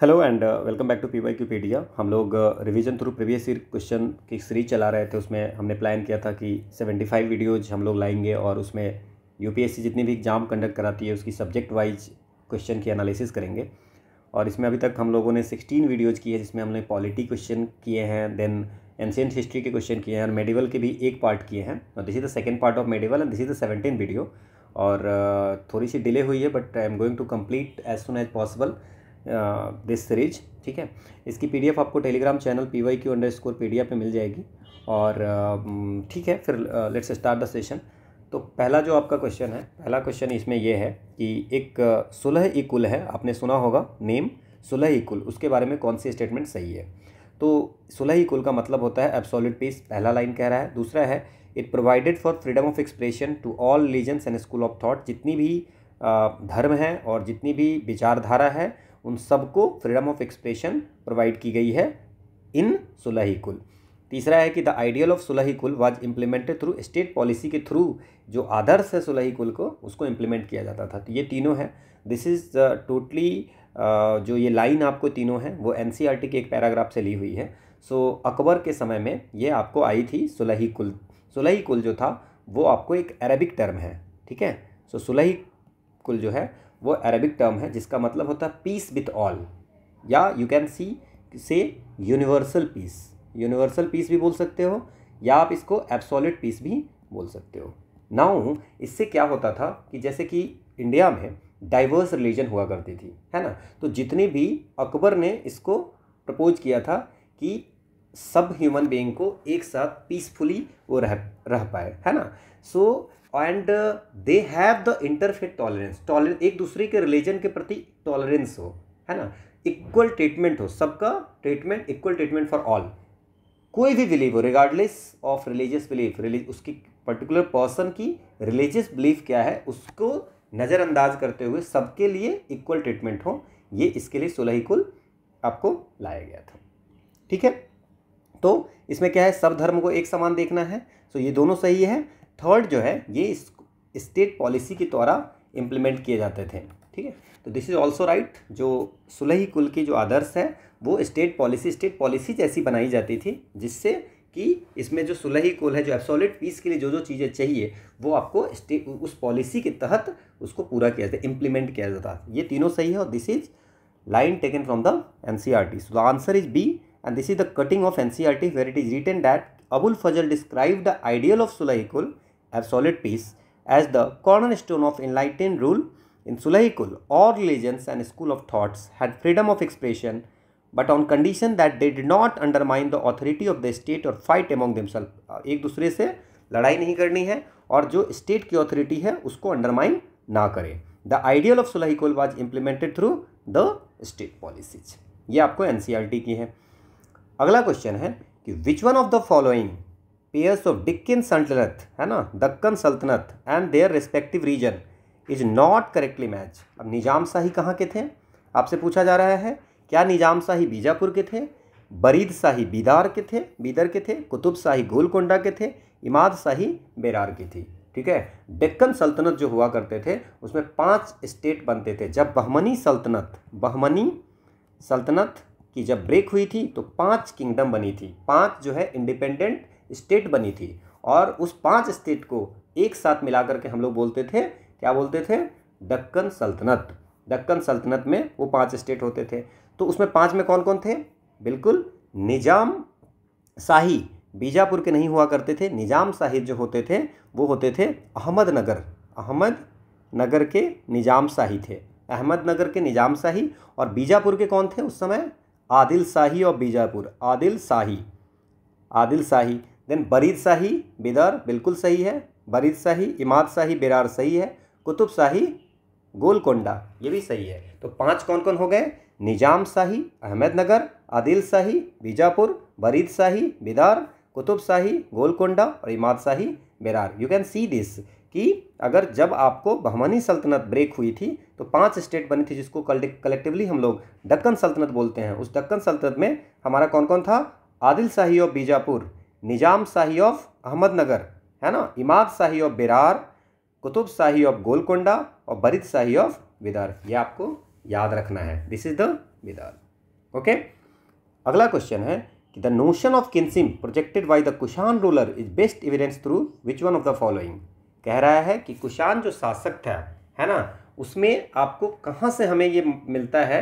Hello and welcome back to P Y Qpedia हम लोग revision through previous year question की series चला रहे थे उसमें हमने प्लान किया था कि 75 वीडियोज हम लोग लाएंगे और उसमें यूपीएससी जितनी भी एग्जाम कंडक्ट कराती है उसकी सब्जेक्ट वाइज क्वेश्चन की एनालिसिस करेंगे और इसमें अभी तक हम लोगों ने सिक्सटीन वीडियोज़ की है जिसमें हमने पॉलिटी क्वेश्चन किए हैं देन एंशियंट हिस्ट्री के क्वेश्चन किए हैं और मेडिवल के भी एक पार्ट किए हैं और this is the second part of medieval and this is the seventeen video और थोड़ी सी डिले हुई है but I am going to complete as soon as possible this series ठीक है इसकी पीडीएफ आपको Telegram channel P Y Q underscore P D F मिल जाएगी और ठीक है फिर लेट्स स्टार्ट द सेशन तो पहला जो आपका क्वेश्चन है पहला क्वेश्चन इसमें यह है कि एक सुलह इकुल है आपने सुना होगा नेम सुलह इकुल उसके बारे में कौन सी स्टेटमेंट सही है तो सुलह इकुल का मतलब होता है एब्सोल्यूट पीस पहला लाइन कह रहा है दूसरा है it provided for freedom of expression to all religions and school of thought जितनी भी धर्म है और जितनी भी विचारधारा है उन सबको फ्रीडम ऑफ एक्सप्रेशन प्रोवाइड की गई है इन सुलही कुल तीसरा है कि the ideal of sulh-i-kul was implemented through state policy के थ्रू जो आदर्श है सुलही कुल को उसको इम्प्लीमेंट किया जाता था तो ये तीनों है दिस इज़ टोटली जो ये लाइन आपको तीनों हैं वो एन e के एक पैराग्राफ से ली हुई है सो so, अकबर के समय में ये आपको आई थी सुलही कुल सुलही कुल जो था वो आपको एक अरेबिक टर्म है ठीक है सो so, सुलही कुल जो है वो अरेबिक टर्म है जिसका मतलब होता है पीस विथ ऑल या you can see say universal piece universal peace भी बोल सकते हो या आप इसको एब्सोलिट पीस भी बोल सकते हो नाउ इससे क्या होता था कि जैसे कि इंडिया में डाइवर्स रिलीजन हुआ करती थी है ना तो जितने भी अकबर ने इसको प्रपोज किया था कि सब ह्यूमन बीइंग को एक साथ पीसफुली वो रह रह पाए है ना so so, and they have the interfaith tolerance tolerance एक दूसरे के रिलीजन के प्रति टॉलरेंस हो है ना इक्वल ट्रीटमेंट हो सबका treatment equal treatment for all कोई भी बिलीव हो रिगार्डलेस ऑफ रिलीजियस बिलीफ रिलीज उसकी पर्टिकुलर पर्सन की रिलीजियस बिलीफ क्या है उसको नज़रअंदाज करते हुए सबके लिए इक्वल ट्रीटमेंट हो ये इसके लिए सुलह कुल आपको लाया गया था ठीक है तो इसमें क्या है सब धर्म को एक समान देखना है सो तो ये दोनों सही है थर्ड जो है ये स्टेट पॉलिसी के द्वारा इम्प्लीमेंट किए जाते थे ठीक है तो दिस इज़ ऑल्सो राइट जो सुलही कुल की जो आदर्श है वो स्टेट पॉलिसी स्टेट पॉलिसी जैसी बनाई जाती थी जिससे कि इसमें जो सुलही कुल है जो एब्सोलिट पीस के लिए जो जो चीज़ें चाहिए वो आपको उस पॉलिसी के तहत उसको पूरा किया जाता इम्प्लीमेंट किया जाता ये तीनों सही है और this is line taken from the N C R T so the answer is B and this is the cutting of N C R T where it is written that Abul Fazl describe the ideal of sulh-i-kul absolute peace as the cornerstone of enlightened rule in Sulahikul, all religions and school of thoughts had freedom of expression, but on condition that they did not undermine the authority of the state or fight among themselves. एक दूसरे से लड़ाई नहीं करनी है और जो state की अथॉरिटी है उसको अंडरमाइन ना करें the ideal of sulh i kul was implemented through the state policies ये आपको एन की है अगला क्वेश्चन है कि which one of the following pairs of Deccan सल्तनत है ना दक्कन सल्तनत and their respective region is not correctly match अब निजाम शाही कहाँ के थे आपसे पूछा जा रहा है क्या निजाम शाही बीजापुर के थे बरीद शाही बीदार के थे बीदर के थे कुतुब शाही गोलकोंडा के थे इमाद शाही बेरार की थी ठीक है डेक्कन सल्तनत जो हुआ करते थे उसमें पांच स्टेट बनते थे जब बहमनी सल्तनत बहमनी सल्तनत की जब ब्रेक हुई थी तो पांच किंगडम बनी थी पांच जो है इंडिपेंडेंट स्टेट बनी थी और उस पांच स्टेट को एक साथ मिला करके हम लोग बोलते थे क्या बोलते थे दक्कन सल्तनत दक्कन सल्तनत में वो पांच स्टेट होते थे तो उसमें पांच में कौन कौन थे बिल्कुल निजाम शाही बीजापुर के नहीं हुआ करते थे निजाम शाही जो होते थे वो होते थे अहमदनगर अहमद नगर के निजाम शाही थे अहमदनगर के निजाम शाही और बीजापुर के कौन थे उस समय आदिल शाही और बीजापुर आदिल शाही आदिल शाही देन बरीद शाही बिदर बिल्कुल सही है बरीद शाही इमाद शाही बिरार सही है कुतुब शाही गोलकोंडा ये भी सही है तो पांच कौन कौन हो गए निजाम शाही अहमदनगर आदिल शाही बीजापुर बरीद शाही बिदार कुतुब शाही गोलकोंडा और इमाद शाही बिरार यू कैन सी दिस कि अगर जब आपको बहमनी सल्तनत ब्रेक हुई थी तो पांच स्टेट बनी थी जिसको कलेक्टिवली हम लोग डक्कन सल्तनत बोलते हैं उस डक्कन सल्तनत में हमारा कौन कौन था आदिल शाही और बीजापुर निज़ाम शाही ऑफ अहमदनगर है ना इमाद शाही ऑफ बिरार कुतुब शाही ऑफ गोलकोंडा और बरित शाही ऑफ विदार ये आपको याद रखना है this is the Bidar okay अगला क्वेश्चन है कि the notion of kinship projected by the Kushan ruler is best evidence through which one of the following कह रहा है कि कुशान जो शासक था है ना उसमें आपको कहाँ से हमें ये मिलता है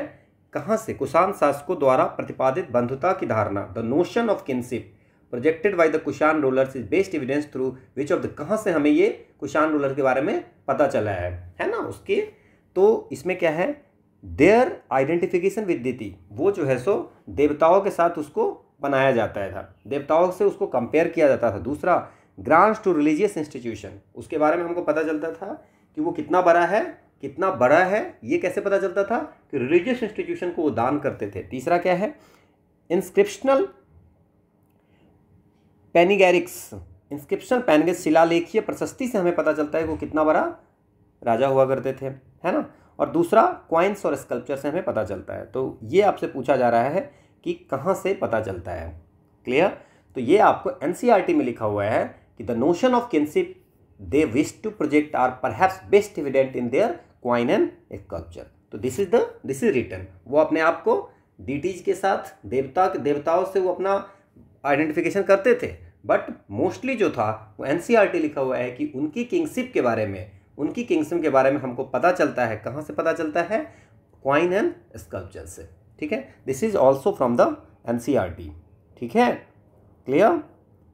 कहाँ से कुशान शासकों द्वारा प्रतिपादित बंधुता की धारणा the notion of kinship projected by the Kushan ruler is best evidence through which of the कहाँ से हमें ये कुशान रोलर के बारे में पता चला है है ना उसके तो इसमें क्या है देयर आइडेंटिफिकेशन विद दी वो जो है सो देवताओं के साथ उसको बनाया जाता था देवताओं से उसको कंपेयर किया जाता था दूसरा ग्रांड्स टू रिलीजियस इंस्टीट्यूशन उसके बारे में हमको पता चलता था कि वो कितना बड़ा है कितना बड़ा है ये कैसे पता चलता था कि रिलीजियस इंस्टीट्यूशन को वो दान करते थे तीसरा क्या है इंस्क्रिप्शनल पेनीगैरिक्स इंस्क्रिप्शन पेनिगैरिक्स शिलालेखीय प्रशस्ति से हमें पता चलता है वो कितना बड़ा राजा हुआ करते थे है ना और दूसरा क्वाइंस और स्कल्पचर से हमें पता चलता है तो ये आपसे पूछा जा रहा है कि कहाँ से पता चलता है क्लियर तो ये आपको एन e में लिखा हुआ है कि the notion of kinship they wish to project are perhaps best evident in their coin and sculpture तो this is the this is written वो अपने आप को डीटीज के साथ देवता देवताओं से वो अपना आइडेंटिफिकेशन करते थे बट मोस्टली जो था वो एन e लिखा हुआ है कि उनकी किंगशिप के बारे में उनकी किंगशिप के बारे में हमको पता चलता है कहाँ से पता चलता है क्वाइन एंड स्कल्पचर से ठीक है this is also from the N ठीक है clear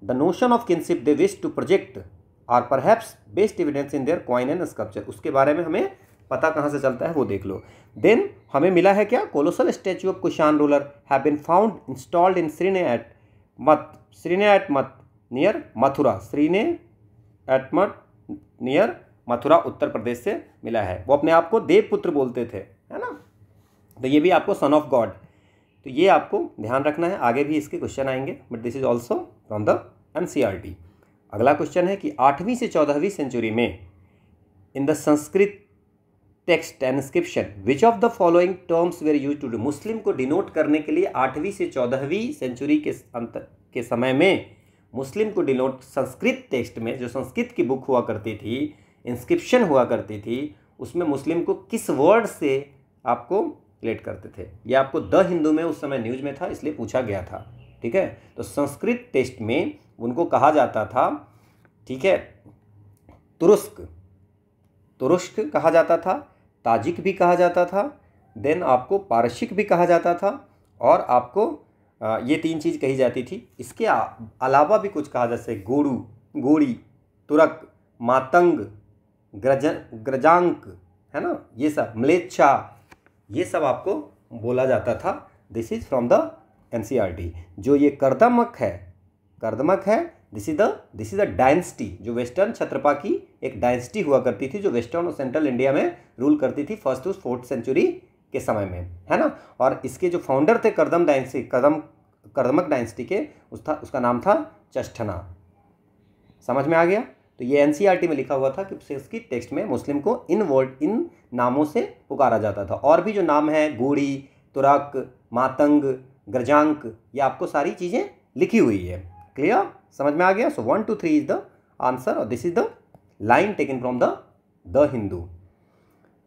the notion of kingship they wish to project are perhaps best evidence in their coin and sculpture उसके बारे में हमें पता कहाँ से चलता है वो देख लो देन हमें मिला है क्या colossal statue of Kushan ruler have been found installed in श्रीने eight मत श्रीने एट मत नियर मथुरा श्री ने एटमट नियर मथुरा उत्तर प्रदेश से मिला है वो अपने आप को देवपुत्र बोलते थे है ना तो ये भी आपको सन ऑफ गॉड तो ये आपको ध्यान रखना है आगे भी इसके क्वेश्चन आएंगे but this is also from the N अगला क्वेश्चन है कि आठवीं से चौदहवीं सेंचुरी में in the Sanskrit text and inscription which of the following terms were used to do Muslim को डिनोट करने के लिए आठवीं से चौदहवीं सेंचुरी के अंत के समय में मुस्लिम को डिनोट संस्कृत टेक्स्ट में जो संस्कृत की बुक हुआ करती थी इंस्क्रिप्शन हुआ करती थी उसमें मुस्लिम को किस वर्ड से आपको रिलेट करते थे यह आपको द हिंदू में उस समय न्यूज में था इसलिए पूछा गया था ठीक है तो संस्कृत टेस्ट में उनको कहा जाता था ठीक है तुरुस्क तुरस्क कहा जाता था ताजिक भी कहा जाता था देन आपको पारसिक भी कहा जाता था और आपको ये तीन चीज़ कही जाती थी इसके अलावा भी कुछ कहा जैसे गोरू गोरी तुरक मातंग ग्रज ग्रजांक है ना ये सब मलेच्छा ये सब आपको बोला जाता था this is from the N जो ये कर्दमक है कर्दमक है this is the this is the dynasty जो वेस्टर्न छत्रपा की एक डायनेस्टी हुआ करती थी जो वेस्टर्न और सेंट्रल इंडिया में रूल करती थी फर्स्ट टू फोर्थ सेंचुरी के समय में है ना और इसके जो फाउंडर थे करदम डायनेस्टी कदम करदमक डायनेस्टी के उस था उसका नाम था चष्ठना समझ में आ गया तो ये एन e में लिखा हुआ था कि शेष की टेक्स्ट में मुस्लिम को इन वर्ड इन नामों से पुकारा जाता था और भी जो नाम है गोड़ी तुरक मातंग ग्रजांक ये आपको सारी चीज़ें लिखी हुई है क्लियर समझ में आ गया so one two three is the answer और this is the line taken from the the Hindu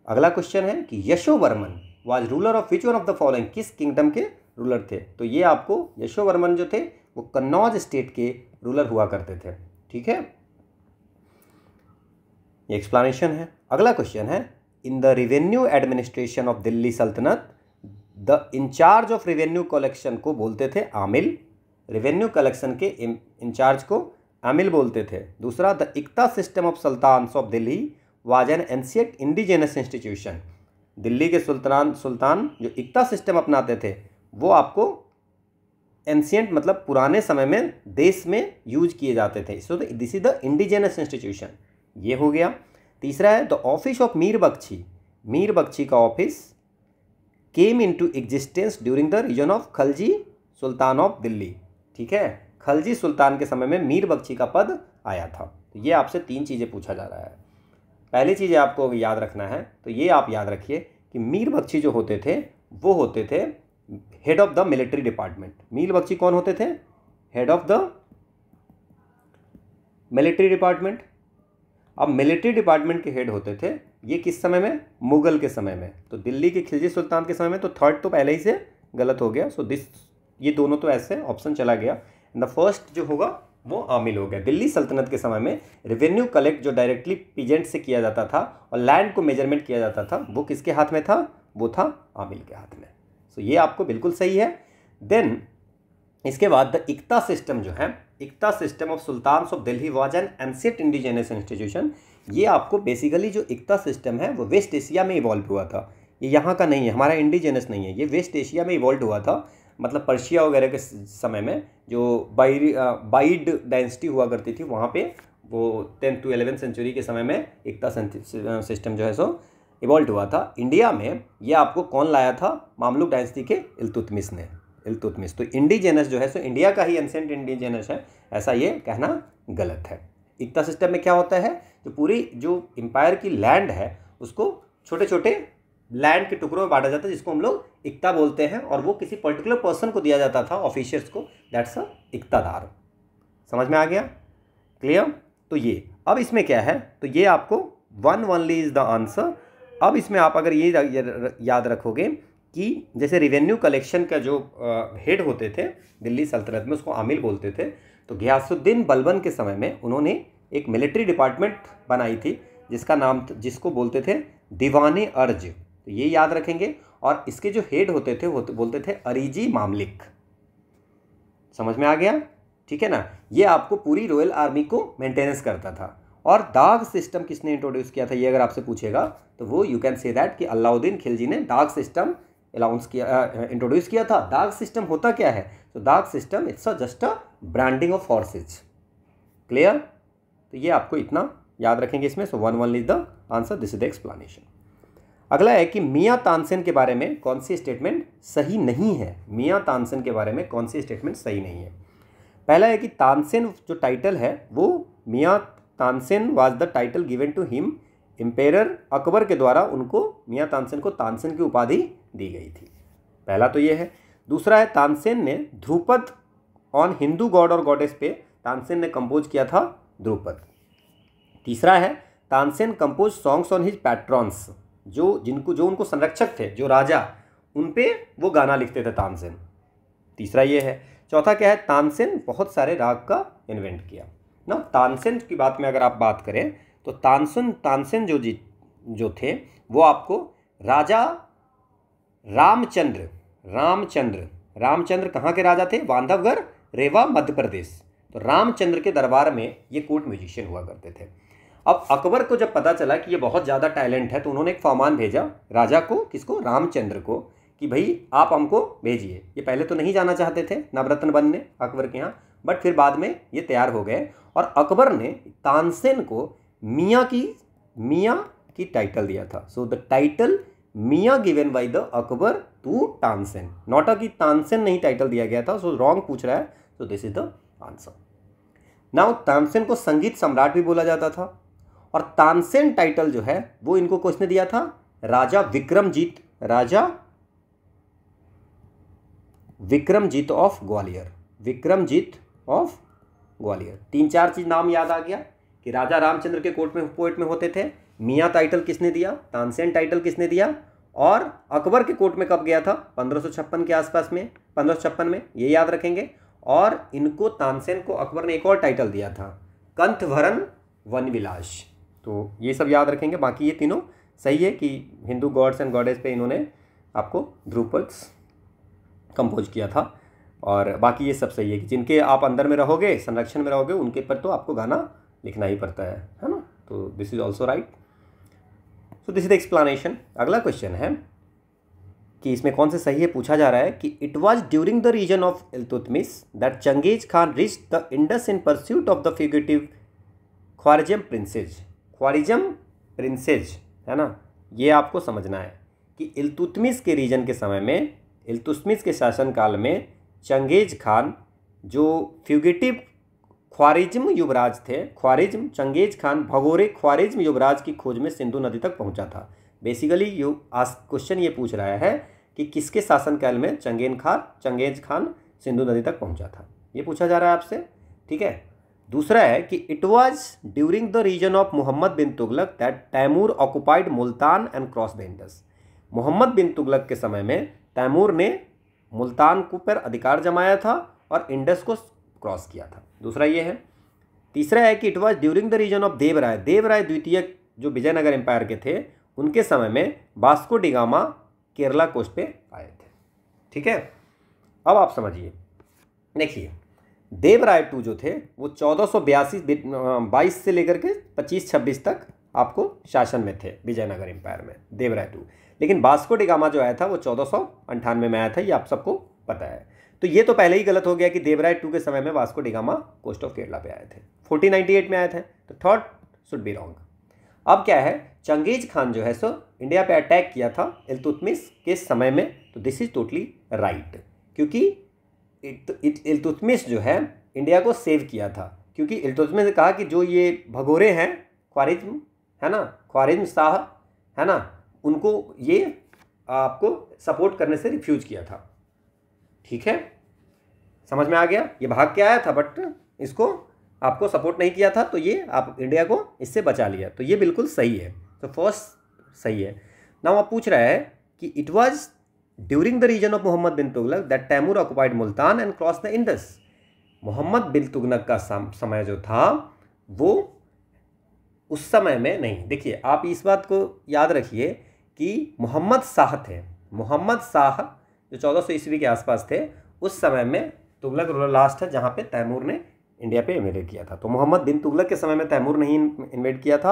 अगला क्वेश्चन है कि Yashovarman was ruler of which one of the following किस किंगडम के रूलर थे तो ये आपको यशोवर्मन जो थे वो कन्नौज स्टेट के रूलर हुआ करते थे ठीक है ये एक्सप्लानेशन है अगला क्वेश्चन है in the revenue administration of Delhi सल्तनत the in charge of revenue collection को बोलते थे आमिल रिवेन्यू कलेक्शन के इंचार्ज को आमिल बोलते थे दूसरा the iqta system of sultan of Delhi was an ancient indigenous institution Delhi के सुल्तान सुल्तान जो इकता सिस्टम अपनाते थे वो आपको एंशियंट मतलब पुराने समय में देश में यूज किए जाते थे so this is the indigenous institution ये हो गया तीसरा है the office of Mir Bakhshi Mir Bakhshi का office came in to existence during the reign of Khalji sultan of Delhi ठीक है खलजी सुल्तान के समय में मीर बख्शी का पद आया था तो ये आपसे तीन चीज़ें पूछा जा रहा है पहली चीज़ आपको याद रखना है तो ये आप याद रखिए कि मीर बख्शी जो होते थे वो होते थे head of the military department Mir Bakhshi कौन होते थे head of the military department अब मिलिट्री डिपार्टमेंट के हेड होते थे ये किस समय में मुगल के समय में तो दिल्ली के खिलजी सुल्तान के समय में तो थर्ड तो पहले ही से गलत हो गया सो so दिस ये दोनों तो ऐसे ऑप्शन चला गया द फर्स्ट जो होगा वो आमिल हो गए दिल्ली सल्तनत के समय में रेवेन्यू कलेक्ट जो डायरेक्टली पीजेंट से किया जाता था और लैंड को मेजरमेंट किया जाता था वो किसके हाथ में था वो था आमिल के हाथ में सो so, ये आपको बिल्कुल सही है देन इसके बाद द इकता सिस्टम जो है iqta system of sultan of Delhi was an ancient indigenous institution ये आपको बेसिकली जो इकता सिस्टम है वो वेस्ट एशिया में इवॉल्व हुआ था ये यहाँ का नहीं है हमारा इंडिजेनस नहीं है ये वेस्ट एशिया में इवॉल्व हुआ था मतलब पर्शिया वगैरह के समय में जो बाइड बाइड डेंसिटी हुआ करती थी वहाँ पे वो टेंथ टू एलेवेंथ सेंचुरी के समय में एकता सिस्टम जो है सो इवॉल्व हुआ था इंडिया में यह आपको कौन लाया था मामलुक डायनेस्टी के इलतुतमिस ने इलतुतमिस तो इंडिजेनस जो है सो इंडिया का ही एंसेंट इंडिजेनस है ऐसा ये कहना गलत है एकता सिस्टम में क्या होता है जो पूरी जो एम्पायर की लैंड है उसको छोटे छोटे लैंड के टुकड़ों में बांटा जाता है जिसको हम लोग इकता बोलते हैं और वो किसी पर्टिकुलर पर्सन को दिया जाता था ऑफिशियर्स को दैट्स अ इकतादार समझ में आ गया क्लियर तो ये अब इसमें क्या है तो ये आपको one only is the answer अब इसमें आप अगर ये याद रखोगे कि जैसे रिवेन्यू कलेक्शन का जो हेड होते थे दिल्ली सल्तनत में उसको आमिल बोलते थे तो गयासुद्दीन बलबन के समय में उन्होंने एक मिलिट्री डिपार्टमेंट बनाई थी जिसका नाम जिसको बोलते थे दीवान अर्ज तो ये याद रखेंगे और इसके जो हेड होते थे वो बोलते थे अरिजी मामलिक समझ में आ गया ठीक है ना ये आपको पूरी रॉयल आर्मी को मेंटेनेंस करता था और दाग सिस्टम किसने इंट्रोड्यूस किया था ये अगर आपसे पूछेगा तो वो यू कैन से दैट कि अलाउद्दीन खिलजी ने दाग सिस्टम अलाउंस किया इंट्रोड्यूस किया था दाग सिस्टम होता क्या है तो dagh system it's a just a branding of forces clear तो ये आपको इतना याद रखेंगे इसमें so one one is the answer this is the explanation अगला है कि मियाँ तानसेन के बारे में कौन सी स्टेटमेंट सही नहीं है मियाँ तानसेन के बारे में कौन सी स्टेटमेंट सही नहीं है पहला है कि तानसेन जो टाइटल है वो Miyan Tansen was the title given to him emperor Akbar के द्वारा उनको मियाँ तानसेन को तानसेन की उपाधि दी गई थी पहला तो ये है दूसरा है तानसेन ने ध्रुपद ऑन हिंदू गॉड और गॉडेस पे तानसेन ने कंपोज किया था ध्रुपद तीसरा है Tansen compose songs on his patrons जो जिनको जो उनको संरक्षक थे जो राजा उन पे वो गाना लिखते थे तानसेन तीसरा ये है चौथा क्या है तानसेन बहुत सारे राग का इन्वेंट किया ना तानसेन की बात में अगर आप बात करें तो तानसेन तानसेन जो जी जो थे वो आपको राजा रामचंद्र रामचंद्र रामचंद्र कहाँ के राजा थे बांधवगढ़ रेवा मध्य प्रदेश तो रामचंद्र के दरबार में ये कोर्ट म्यूजिशियन हुआ करते थे अब अकबर को जब पता चला कि ये बहुत ज़्यादा टैलेंट है तो उन्होंने एक फरमान भेजा राजा को किसको रामचंद्र को कि भाई आप हमको भेजिए ये पहले तो नहीं जाना चाहते थे नवरत्न बनने अकबर के यहाँ बट फिर बाद में ये तैयार हो गए और अकबर ने तानसेन को मियाँ की मियाँ की टाइटल दिया था so the title Miyan given by the Akbar to Tansen not a की तानसेन नहीं टाइटल दिया गया था सो so रॉन्ग पूछ रहा है so this is the answer now Tansen को संगीत सम्राट भी बोला जाता था और तानसेन टाइटल जो है वो इनको किसने दिया था राजा विक्रमजीत राजा विक्रमजीत ऑफ ग्वालियर विक्रमजीत ऑफ ग्वालियर तीन चार चीज नाम याद आ गया कि राजा रामचंद्र के कोर्ट में कोर्ट में होते थे मियाँ टाइटल किसने दिया तानसेन टाइटल किसने दिया और अकबर के कोर्ट में कब गया था पंद्रह के आसपास में पंद्रह में ये याद रखेंगे और इनको तानसेन को अकबर ने एक और टाइटल दिया था कंथवरन विलास तो ये सब याद रखेंगे बाकी ये तीनों सही है कि हिंदू गॉड्स एंड गॉडेस पे इन्होंने आपको ध्रुपद्स कंपोज किया था और बाकी ये सब सही है कि जिनके आप अंदर में रहोगे संरक्षण में रहोगे उनके पर तो आपको गाना लिखना ही पड़ता है है ना तो this is also right so this is explanation अगला क्वेश्चन है कि इसमें कौन से सही है पूछा जा रहा है कि it was during the reign of Iltutmish that Genghis Khan reach the Indus in pursuit of the fugitive Khwarazm princes Khwarazm princes है ना ये आपको समझना है कि इल्तुतमिस के रीजन के समय में इल्तुतमिस के शासनकाल में चंगेज खान जो फ्यूगेटिव ख्वारिज्म युवराज थे ख्वारिज्म चंगेज खान भगोरे ख्वारिज्म युवराज की खोज में सिंधु नदी तक पहुंचा था बेसिकली यू आज क्वेश्चन ये पूछ रहा है कि किसके शासनकाल में Genghis Khan Genghis Khan Sindhu नदी तक पहुंचा था ये पूछा जा रहा है आपसे ठीक है दूसरा है कि it was during the reign of Mohammad bin Tughlaq that Timur occupied Multan and cross the Indus Mohammad bin Tughlaq के समय में तैमूर ने मुल्तान को पर अधिकार जमाया था और इंडस को क्रॉस किया था दूसरा ये है तीसरा है कि it was during the reign of Devaraya Devaraya द्वितीय जो विजयनगर एम्पायर के थे उनके समय में बास्को डिगामा केरला कोस्ट पे आए थे ठीक है अब आप समझिए देखिए देवराय टू जो थे वो चौदह सौ बयासी बाईस से लेकर के पच्चीस छब्बीस तक आपको शासन में थे विजयनगर एम्पायर में देवराय टू लेकिन बास्को डिगामा जो आया था वो चौदह सौ अंठानवे में आया था ये आप सबको पता है तो ये तो पहले ही गलत हो गया कि देवराय टू के समय में Vasco da Gama coast of Kerala पे आए थे 1498 में आए थे तो थॉट शुड बी रॉन्ग अब क्या है चंगेज खान जो है सो इंडिया पे अटैक किया था इलतुतमिस के समय में तो दिस इज टोटली राइट क्योंकि इल्तुतमिश जो है इंडिया को सेव किया था क्योंकि इल्तुतमिश ने कहा कि जो ये भगोरे हैं ख्वारिज्म है ना ख्वारिज्म शाह है ना उनको ये आपको सपोर्ट करने से रिफ्यूज़ किया था ठीक है समझ में आ गया ये भाग के आया था बट इसको आपको सपोर्ट नहीं किया था तो ये आप इंडिया को इससे बचा लिया तो ये बिल्कुल सही है तो फर्स्ट सही है ना वहाँ पूछ रहा है कि it was during the reign of Mohammad bin Tughlaq that Timur occupied Multan and cross the Indus Mohammad bin Tughlaq का समय जो था वो उस समय में नहीं देखिए आप इस बात को याद रखिए कि मोहम्मद शाह थे मोहम्मद शाह जो चौदह सौ ईस्वी के आसपास थे उस समय में तुगलक रूलर लास्ट है जहाँ पे तैमूर ने इंडिया पे इन्वेड किया था तो मोहम्मद बिन तुगलक के समय में तैमूर नहीं इन्वेड किया था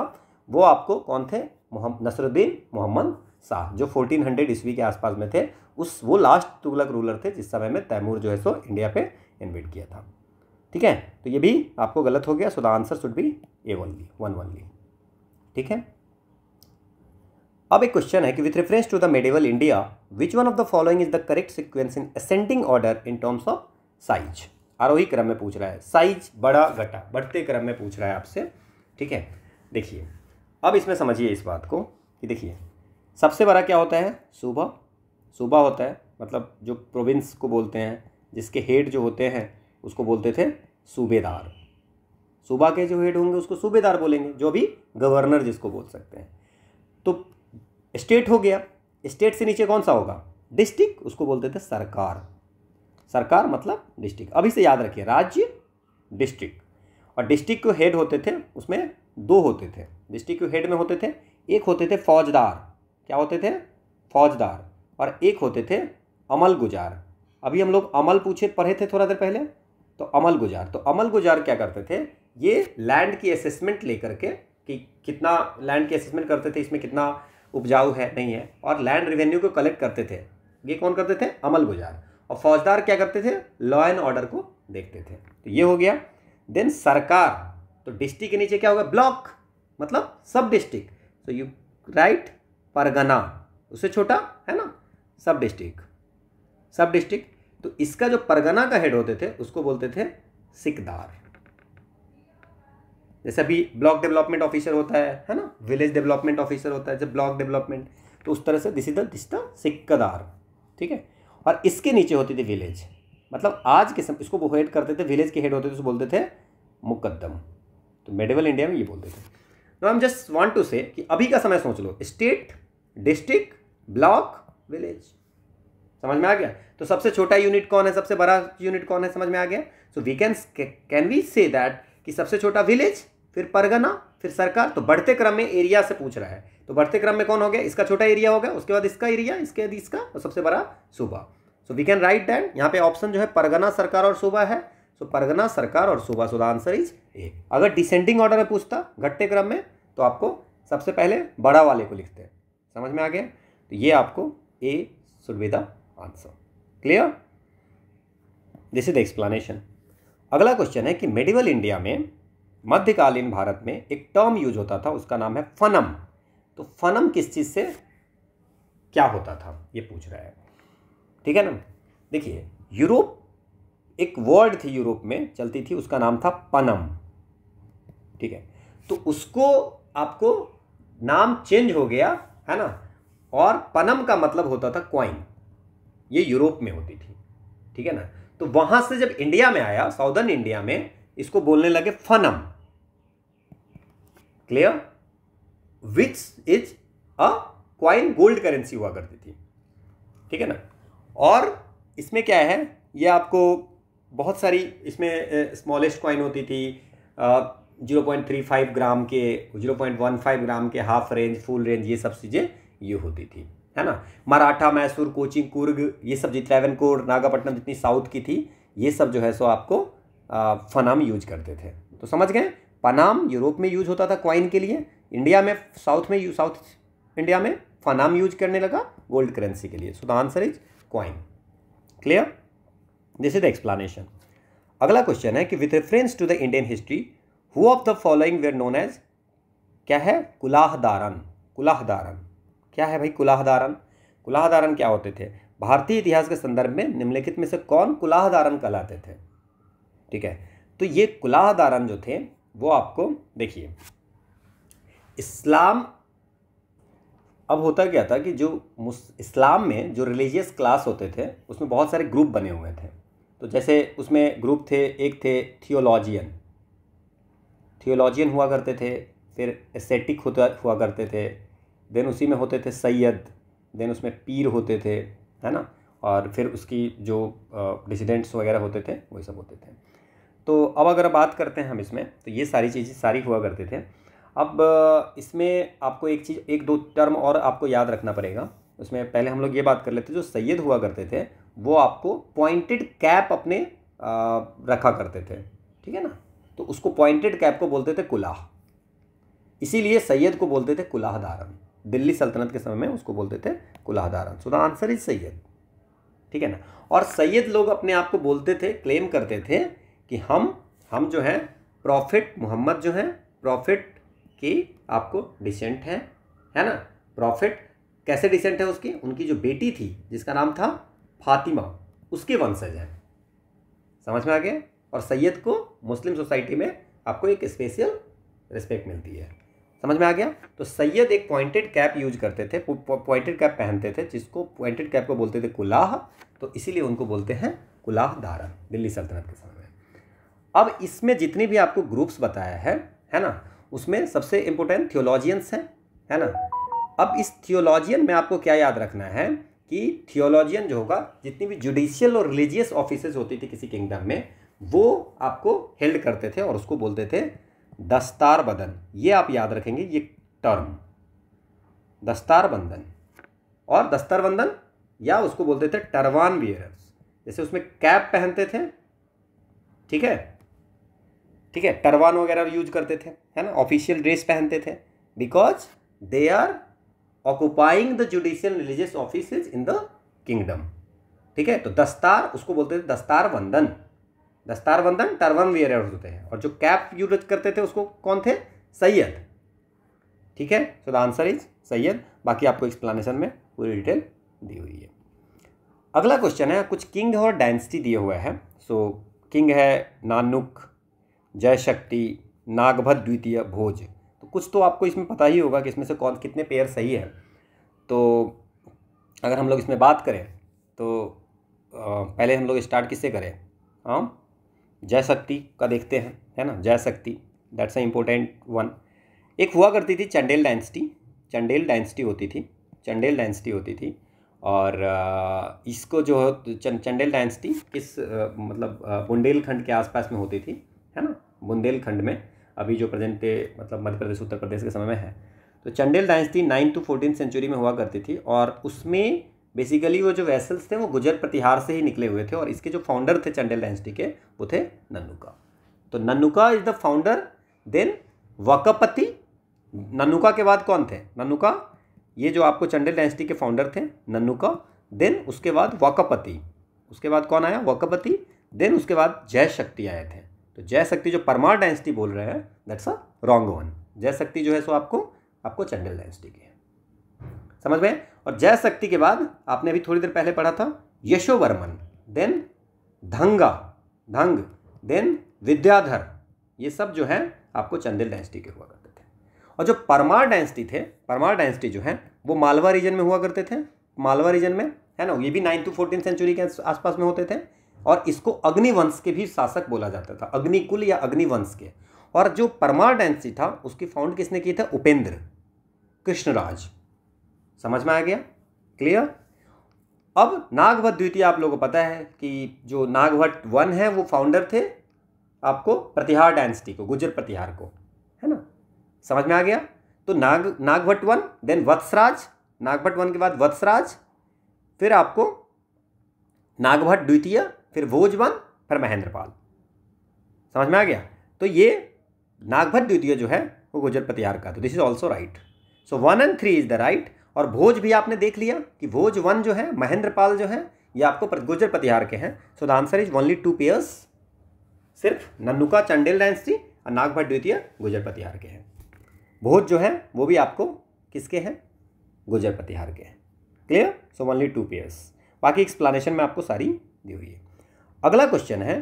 वो आपको कौन थे मोहम्मद नसरुद्दीन मोहम्मद शाह जो 1400 हंड्रेड ईस्वी के आसपास में थे उस वो लास्ट तुगलक रूलर थे जिस समय में तैमूर जो है सो इंडिया पे इन्वेट किया था ठीक है तो ये भी आपको गलत हो गया so the answer should be A only one only ठीक है अब एक क्वेश्चन है कि with reference to the medieval India which one of the following is the correct sequence in ascending order in terms of size आरोही क्रम में पूछ रहा है साइज बड़ा घटा बढ़ते क्रम में पूछ रहा है आपसे ठीक है देखिए अब इसमें समझिए इस बात को कि देखिए सबसे बड़ा क्या होता है सूबा सूबा होता है मतलब जो प्रोविंस को बोलते हैं जिसके हेड जो होते हैं उसको बोलते थे सूबेदार सूबा के जो हेड होंगे उसको सूबेदार बोलेंगे जो भी गवर्नर जिसको बोल सकते हैं तो स्टेट हो गया स्टेट से नीचे कौन सा होगा डिस्ट्रिक्ट उसको बोलते थे सरकार सरकार मतलब डिस्ट्रिक्ट अभी से याद रखिए राज्य डिस्ट्रिक्ट और डिस्ट्रिक्ट के हेड होते थे उसमें दो होते थे डिस्ट्रिक्ट के हेड में होते थे एक होते थे फौजदार क्या होते थे फौजदार और एक होते थे अमल गुजार अभी हम लोग अमल पूछे पढ़े थे थोड़ा देर पहले तो अमल गुजार तो अमल गुजार क्या करते थे ये लैंड की असेसमेंट लेकर के कि कितना लैंड की असेसमेंट करते थे इसमें कितना उपजाऊ है नहीं है और लैंड रिवेन्यू को कलेक्ट करते थे ये कौन करते थे अमल गुजार और फौजदार क्या करते थे लॉ एंड ऑर्डर को देखते थे तो ये हो गया देन सरकार तो डिस्ट्रिक्ट के नीचे क्या होगा ब्लॉक मतलब sub district so you right pargana उससे छोटा है ना सब डिस्ट्रिक्ट सब डिस्ट्रिक्ट तो इसका जो परगना का हेड होते थे उसको बोलते थे सिकदार जैसे अभी ब्लॉक डेवलपमेंट ऑफिसर होता है है ना विलेज डेवलपमेंट ऑफिसर होता है जैसे ब्लॉक डेवलपमेंट तो उस तरह से this is this the shiqdar ठीक है और इसके नीचे होती थी विलेज मतलब आज के समय इसको वो हेड करते थे विलेज के हेड होते थे उसको बोलते थे मुकदम तो मेडिवल इंडिया में ये बोलते थे no I am just want to say कि अभी का समय सोच लो स्टेट डिस्ट्रिक्ट ब्लॉक विलेज समझ में आ गया तो सबसे छोटा यूनिट कौन है सबसे बड़ा यूनिट कौन है समझ में आ गया so we can can we say that कि सबसे छोटा विलेज फिर परगना फिर सरकार तो बढ़ते क्रम में एरिया से पूछ रहा है तो बढ़ते क्रम में कौन हो गया इसका छोटा एरिया हो गया उसके बाद इसका एरिया इसके बाद इसका और सबसे बड़ा suba so we can write that यहाँ पे ऑप्शन जो है परगना सरकार और सूबा है सो so, परगना सरकार और suba so the answer is A अगर डिसेंडिंग ऑर्डर में पूछता घटते क्रम में तो आपको सबसे पहले बड़ा वाले को लिखते हैं समझ में आ गया तो ये आपको A should answer clear this is the explanation अगला क्वेश्चन है कि मेडिवल इंडिया में मध्यकालीन भारत में एक टर्म यूज होता था उसका नाम है फनम तो फनम किस चीज़ से क्या होता था ये पूछ रहा है ठीक है ना देखिए यूरोप एक वर्ड थी यूरोप में चलती थी उसका नाम था पनम ठीक है तो उसको आपको नाम चेंज हो गया है ना और पनम का मतलब होता था क्वाइन ये यूरोप में होती थी ठीक है ना तो वहां से जब इंडिया में आया साउदर्न इंडिया में इसको बोलने लगे fanam clear which is a coin gold currency हुआ करती थी ठीक है ना और इसमें क्या है ये आपको बहुत सारी इसमें स्मॉलेस्ट क्वाइन होती थी 0.35 ग्राम के 0.15 ग्राम के हाफ रेंज फुल रेंज ये सब चीज़ें ये होती थी है ना मराठा मैसूर कोचिंग कुर्ग ये सब जितरावन कोर नागापट्टनम जितनी साउथ की थी ये सब जो है सो आपको फनाम यूज करते थे तो समझ गए पनाम यूरोप में यूज होता था क्वाइन के लिए इंडिया में साउथ में साउथ इंडिया में फनाम यूज करने लगा गोल्ड करेंसी के लिए so the answer is coin clear this is the explanation अगला क्वेश्चन है कि with reference to the Indian history who of the following were known as क्या है कुलाहदारन कुलाहदारन क्या है भाई कुलाहदारन कुलाहदारन क्या होते थे भारतीय इतिहास के संदर्भ में निम्नलिखित में से कौन कुलाहदारन कहलाते थे ठीक है तो ये कुलाहदारन जो थे वो आपको देखिए इस्लाम अब होता क्या था कि जो इस्लाम में जो रिलीजियस क्लास होते थे उसमें बहुत सारे ग्रुप बने हुए थे तो जैसे उसमें ग्रुप थे एक थे थियोलॉजियन थियोलॉजियन हुआ करते थे फिर एसेटिक होता हुआ करते थे देन उसी में होते थे सैयद देन उसमें पीर होते थे है ना और फिर उसकी जो डिसिडेंट्स वगैरह होते थे वही सब होते थे तो अब अगर बात करते हैं हम इसमें तो ये सारी चीज़ें सारी हुआ करते थे अब इसमें आपको एक चीज़ एक दो टर्म और आपको याद रखना पड़ेगा उसमें पहले हम लोग ये बात कर लेते जो सैयद हुआ करते थे वो आपको पॉइंटेड कैप अपने आ, रखा करते थे ठीक है ना तो उसको पॉइंटेड कैप को बोलते थे कुलाह इसीलिए सैयद को बोलते थे कुलाहदारन दिल्ली सल्तनत के समय में उसको बोलते थे kulahdaran so the answer is Sayyid ठीक है ना और सैयद लोग अपने आप को बोलते थे क्लेम करते थे कि हम हम जो हैं प्रॉफिट मोहम्मद जो हैं प्रॉफिट की आपको डिसेंट है है ना प्रॉफिट कैसे डिसेंट है उसकी उनकी जो बेटी थी जिसका नाम था फातिमा उसके वंशज हैं समझ में आ गया और सैयद को मुस्लिम सोसाइटी में आपको एक स्पेशल रिस्पेक्ट मिलती है समझ में आ गया तो सैयद एक पॉइंटेड कैप यूज करते थे पॉइंटेड कैप पहनते थे जिसको पॉइंटेड कैप को बोलते थे कुलाह तो इसीलिए उनको बोलते हैं कुलाह धारा दिल्ली सल्तनत के समय अब इसमें जितनी भी आपको ग्रुप्स बताया है है ना उसमें सबसे इम्पोर्टेंट थियोलॉजियंस हैं है ना अब इस थियोलॉजियन में आपको क्या याद रखना है कि थियोलॉजियन जो होगा जितनी भी जुडिशियल और रिलीजियस ऑफिसेज होती थी किसी किंगडम में वो आपको हेल्ड करते थे और उसको बोलते थे दस्तार बदन ये आप याद रखेंगे ये टर्म दस्तार बंधन और दस्तार बंधन या उसको बोलते थे टरवान बियरर्स जैसे उसमें कैप पहनते थे ठीक है ठीक है टरवान वगैरह यूज करते थे है ना ऑफिशियल ड्रेस पहनते थे because they are occupying the judicial religious office in the kingdom ठीक है तो दस्तार उसको बोलते थे दस्तार बंधन दस्तार बंधन टर्बन वियरर्स होते हैं और जो कैप यूज करते थे उसको कौन थे सैयद ठीक है so the answer is Sayyid बाकी आपको एक्सप्लेनेशन में पूरी डिटेल दी हुई है अगला क्वेश्चन है कुछ किंग और डायनेस्टी दिए हुए हैं सो so, किंग है नानुक जय शक्ति नागभद द्वितीय भोज तो कुछ तो आपको इसमें पता ही होगा कि इसमें से कौन कितने पेयर सही है तो अगर हम लोग इसमें बात करें तो पहले हम लोग स्टार्ट किससे करें हाँ जय शक्ति का देखते हैं है ना जय शक्ति दैट्स अ इम्पोर्टेंट वन एक हुआ करती थी चंडेल डायनेस्टी चंडेल डायनेस्टी होती थी चंडेल डायनेस्टी होती थी और इसको जो चंडेल डायनेस्टी किस मतलब बुंदेलखंड के आसपास में होती थी है ना बुंदेलखंड में अभी जो प्रेजेंट मतलब मध्य प्रदेश उत्तर प्रदेश के समय में है तो Chandel dynasty ninth to fourteen century में हुआ करती थी और उसमें बेसिकली वो जो वेसल्स थे वो गुजर प्रतिहार से ही निकले हुए थे और इसके जो फाउंडर थे चंडेल डायनेस्टी के वो थे नन्नुका तो Nannuka is the founder then Vakpati Nannuka के बाद कौन थे नन्नुका ये जो आपको चंडेल डायनेस्टी के फाउंडर थे नन्नुका देन उसके बाद वकपति उसके बाद कौन आया वकपति देन उसके बाद जय शक्ति आए थे तो जय शक्ति जो परमार डायनेस्टी बोल रहे हैं दैट्स अ रॉन्ग वन जय शक्ति जो है सो आपको आपको चंडेल डायनेस्टी की है समझ में और जय शक्ति के बाद आपने अभी थोड़ी देर पहले पढ़ा था यशोवर्मन देन धंगा धंग देन विद्याधर ये सब जो है आपको चंदेल डायनेस्टी के हुआ करते थे और जो परमार डायनेस्टी थे परमार डायनेस्टी जो है वो मालवा रीजन में हुआ करते थे मालवा रीजन में है ना ये भी नाइन टू फोर्टीन सेंचुरी के आसपास में होते थे और इसको अग्निवंश के भी शासक बोला जाता था अग्निकुल या अग्निवंश के और जो परमार डायनेस्टी था उसकी फाउंड किसने की थे उपेंद्र कृष्णराज समझ में आ गया क्लियर अब नागवत द्वितीय आप लोगों को पता है कि जो नागवत वन है वो फाउंडर थे आपको प्रतिहार डायनेस्टी को गुजर प्रतिहार को है ना समझ में आ गया तो Nag Nagabhata one then Vatsaraja Nagabhata one के बाद वत्सराज फिर आपको नागभट द्वितीय फिर भोज वन फिर महेंद्रपाल समझ में आ गया तो ये नागभट द्वितीय जो है वो गुजर प्रतिहार का तो this is also right so one and three is the right और भोज भी आपने देख लिया कि भोज वन जो है महेंद्रपाल जो है ये आपको गुजर प्रतिहार के हैं so the answer is only two pairs सिर्फ नन्नुका चंडेल डायनेस्टी और नागभट द्वितीय गुजर प्रतिहार के हैं भोज जो है वो भी आपको किसके हैं गुजर प्रतिहार के हैं clear so only two pairs बाकी एक्सप्लानेशन में आपको सारी दी हुई है अगला क्वेश्चन है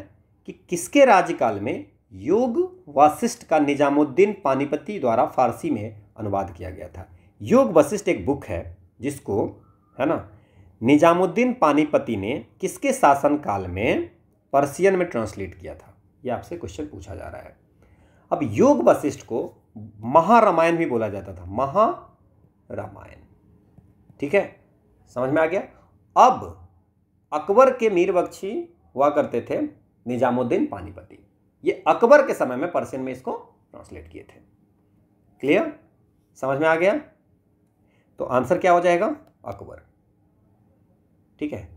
कि किसके राज्यकाल में योग वासिष्ठ का निजामुद्दीन पानीपति द्वारा फारसी में अनुवाद किया गया था योग वशिष्ठ एक बुक है जिसको है ना निजामुद्दीन पानीपति ने किसके शासनकाल में पर्सियन में ट्रांसलेट किया था यह आपसे क्वेश्चन पूछा जा रहा है अब योग वशिष्ठ को महारामायण भी बोला जाता था महारामायण ठीक है समझ में आ गया अब अकबर के मीर बख्शी हुआ करते थे निजामुद्दीन पानीपति ये अकबर के समय में पर्सियन में इसको ट्रांसलेट किए थे क्लियर समझ में आ गया तो आंसर क्या हो जाएगा अकबर ठीक है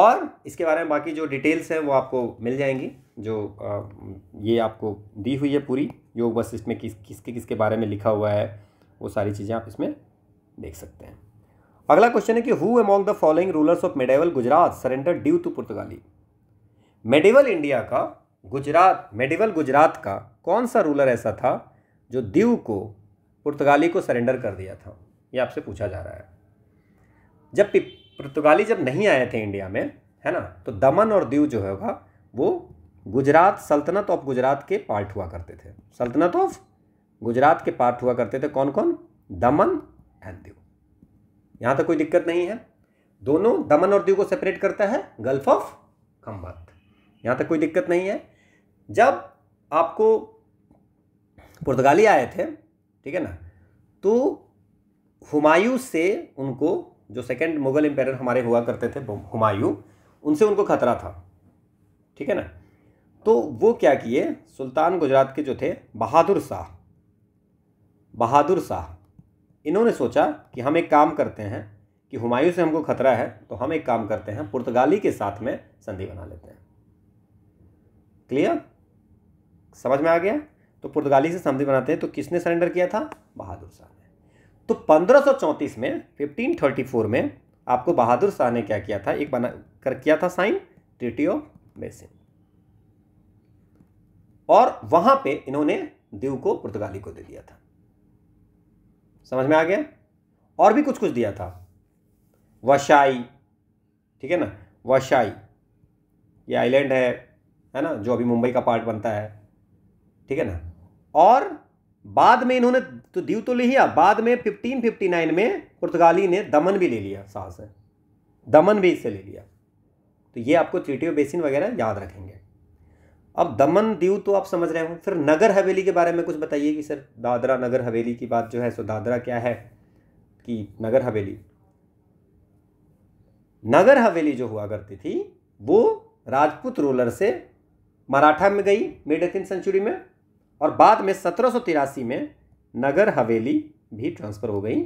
और इसके बारे में बाकी जो डिटेल्स हैं वो आपको मिल जाएंगी जो आ, ये आपको दी हुई है पूरी योग बस इसमें किस किसके किसके बारे में लिखा हुआ है वो सारी चीज़ें आप इसमें देख सकते हैं अगला क्वेश्चन है कि who among the following rulers of medieval Gujarat surrender due to पुर्तगाली मेडिवल इंडिया का गुजरात मेडिवल गुजरात का कौन सा रूलर ऐसा था जो दीव को पुर्तगाली को सरेंडर कर दिया था ये आपसे पूछा जा रहा है जब पुर्तगाली जब नहीं आए थे इंडिया में है ना तो दमन और दीव जो होगा वो गुजरात सल्तनत ऑफ गुजरात के पार्ट हुआ करते थे सल्तनत ऑफ गुजरात के पार्ट हुआ करते थे कौन कौन दमन एंड दीव यहाँ तक तो कोई दिक्कत नहीं है दोनों दमन और दीव को सेपरेट करता है गल्फ ऑफ खम्बत यहाँ तक तो कोई दिक्कत नहीं है जब आपको पुर्तगाली आए थे ठीक है ना तो हुमायूं से उनको जो सेकंड मुगल एम्पायर हमारे हुआ करते थे हुमायूं उनसे उनको खतरा था ठीक है ना तो वो क्या किए सुल्तान गुजरात के जो थे बहादुर शाह बहादुर शाह इन्होंने सोचा कि हम एक काम करते हैं कि हुमायूं से हमको खतरा है तो हम एक काम करते हैं पुर्तगाली के साथ में संधि बना लेते हैं क्लियर समझ में आ गया तो पुर्तगाली से संधि बनाते हैं तो किसने सरेंडर किया था बहादुर शाह तो 1534 में 1534 में आपको बहादुर शाह ने क्या किया था एक बना कर किया था साइन ट्रिटी ऑफ बेसिन और वहां पे इन्होंने दीव को पुर्तगाली को दे दिया था समझ में आ गया और भी कुछ कुछ दिया था वशाई ठीक है ना वशाई ये आइलैंड है है ना जो अभी मुंबई का पार्ट बनता है ठीक है ना और बाद में इन्होंने तो दीव तो ले लिया हाँ, बाद में 1559 में पुर्तगाली ने दमन भी ले लिया साहस है दमन भी इससे ले लिया तो ये आपको ट्रीटियो बेसिन वगैरह याद रखेंगे अब दमन दीव तो आप समझ रहे हो फिर नगर हवेली के बारे में कुछ बताइए कि सर दादरा नगर हवेली की बात जो है सो दादरा क्या है कि नगर हवेली नगर हवेली जो हुआ करती थी वो राजपूत रूलर से मराठा में गई मिड एटीन सेंचुरी में और बाद में सत्रह में नगर हवेली भी ट्रांसफ़र हो गई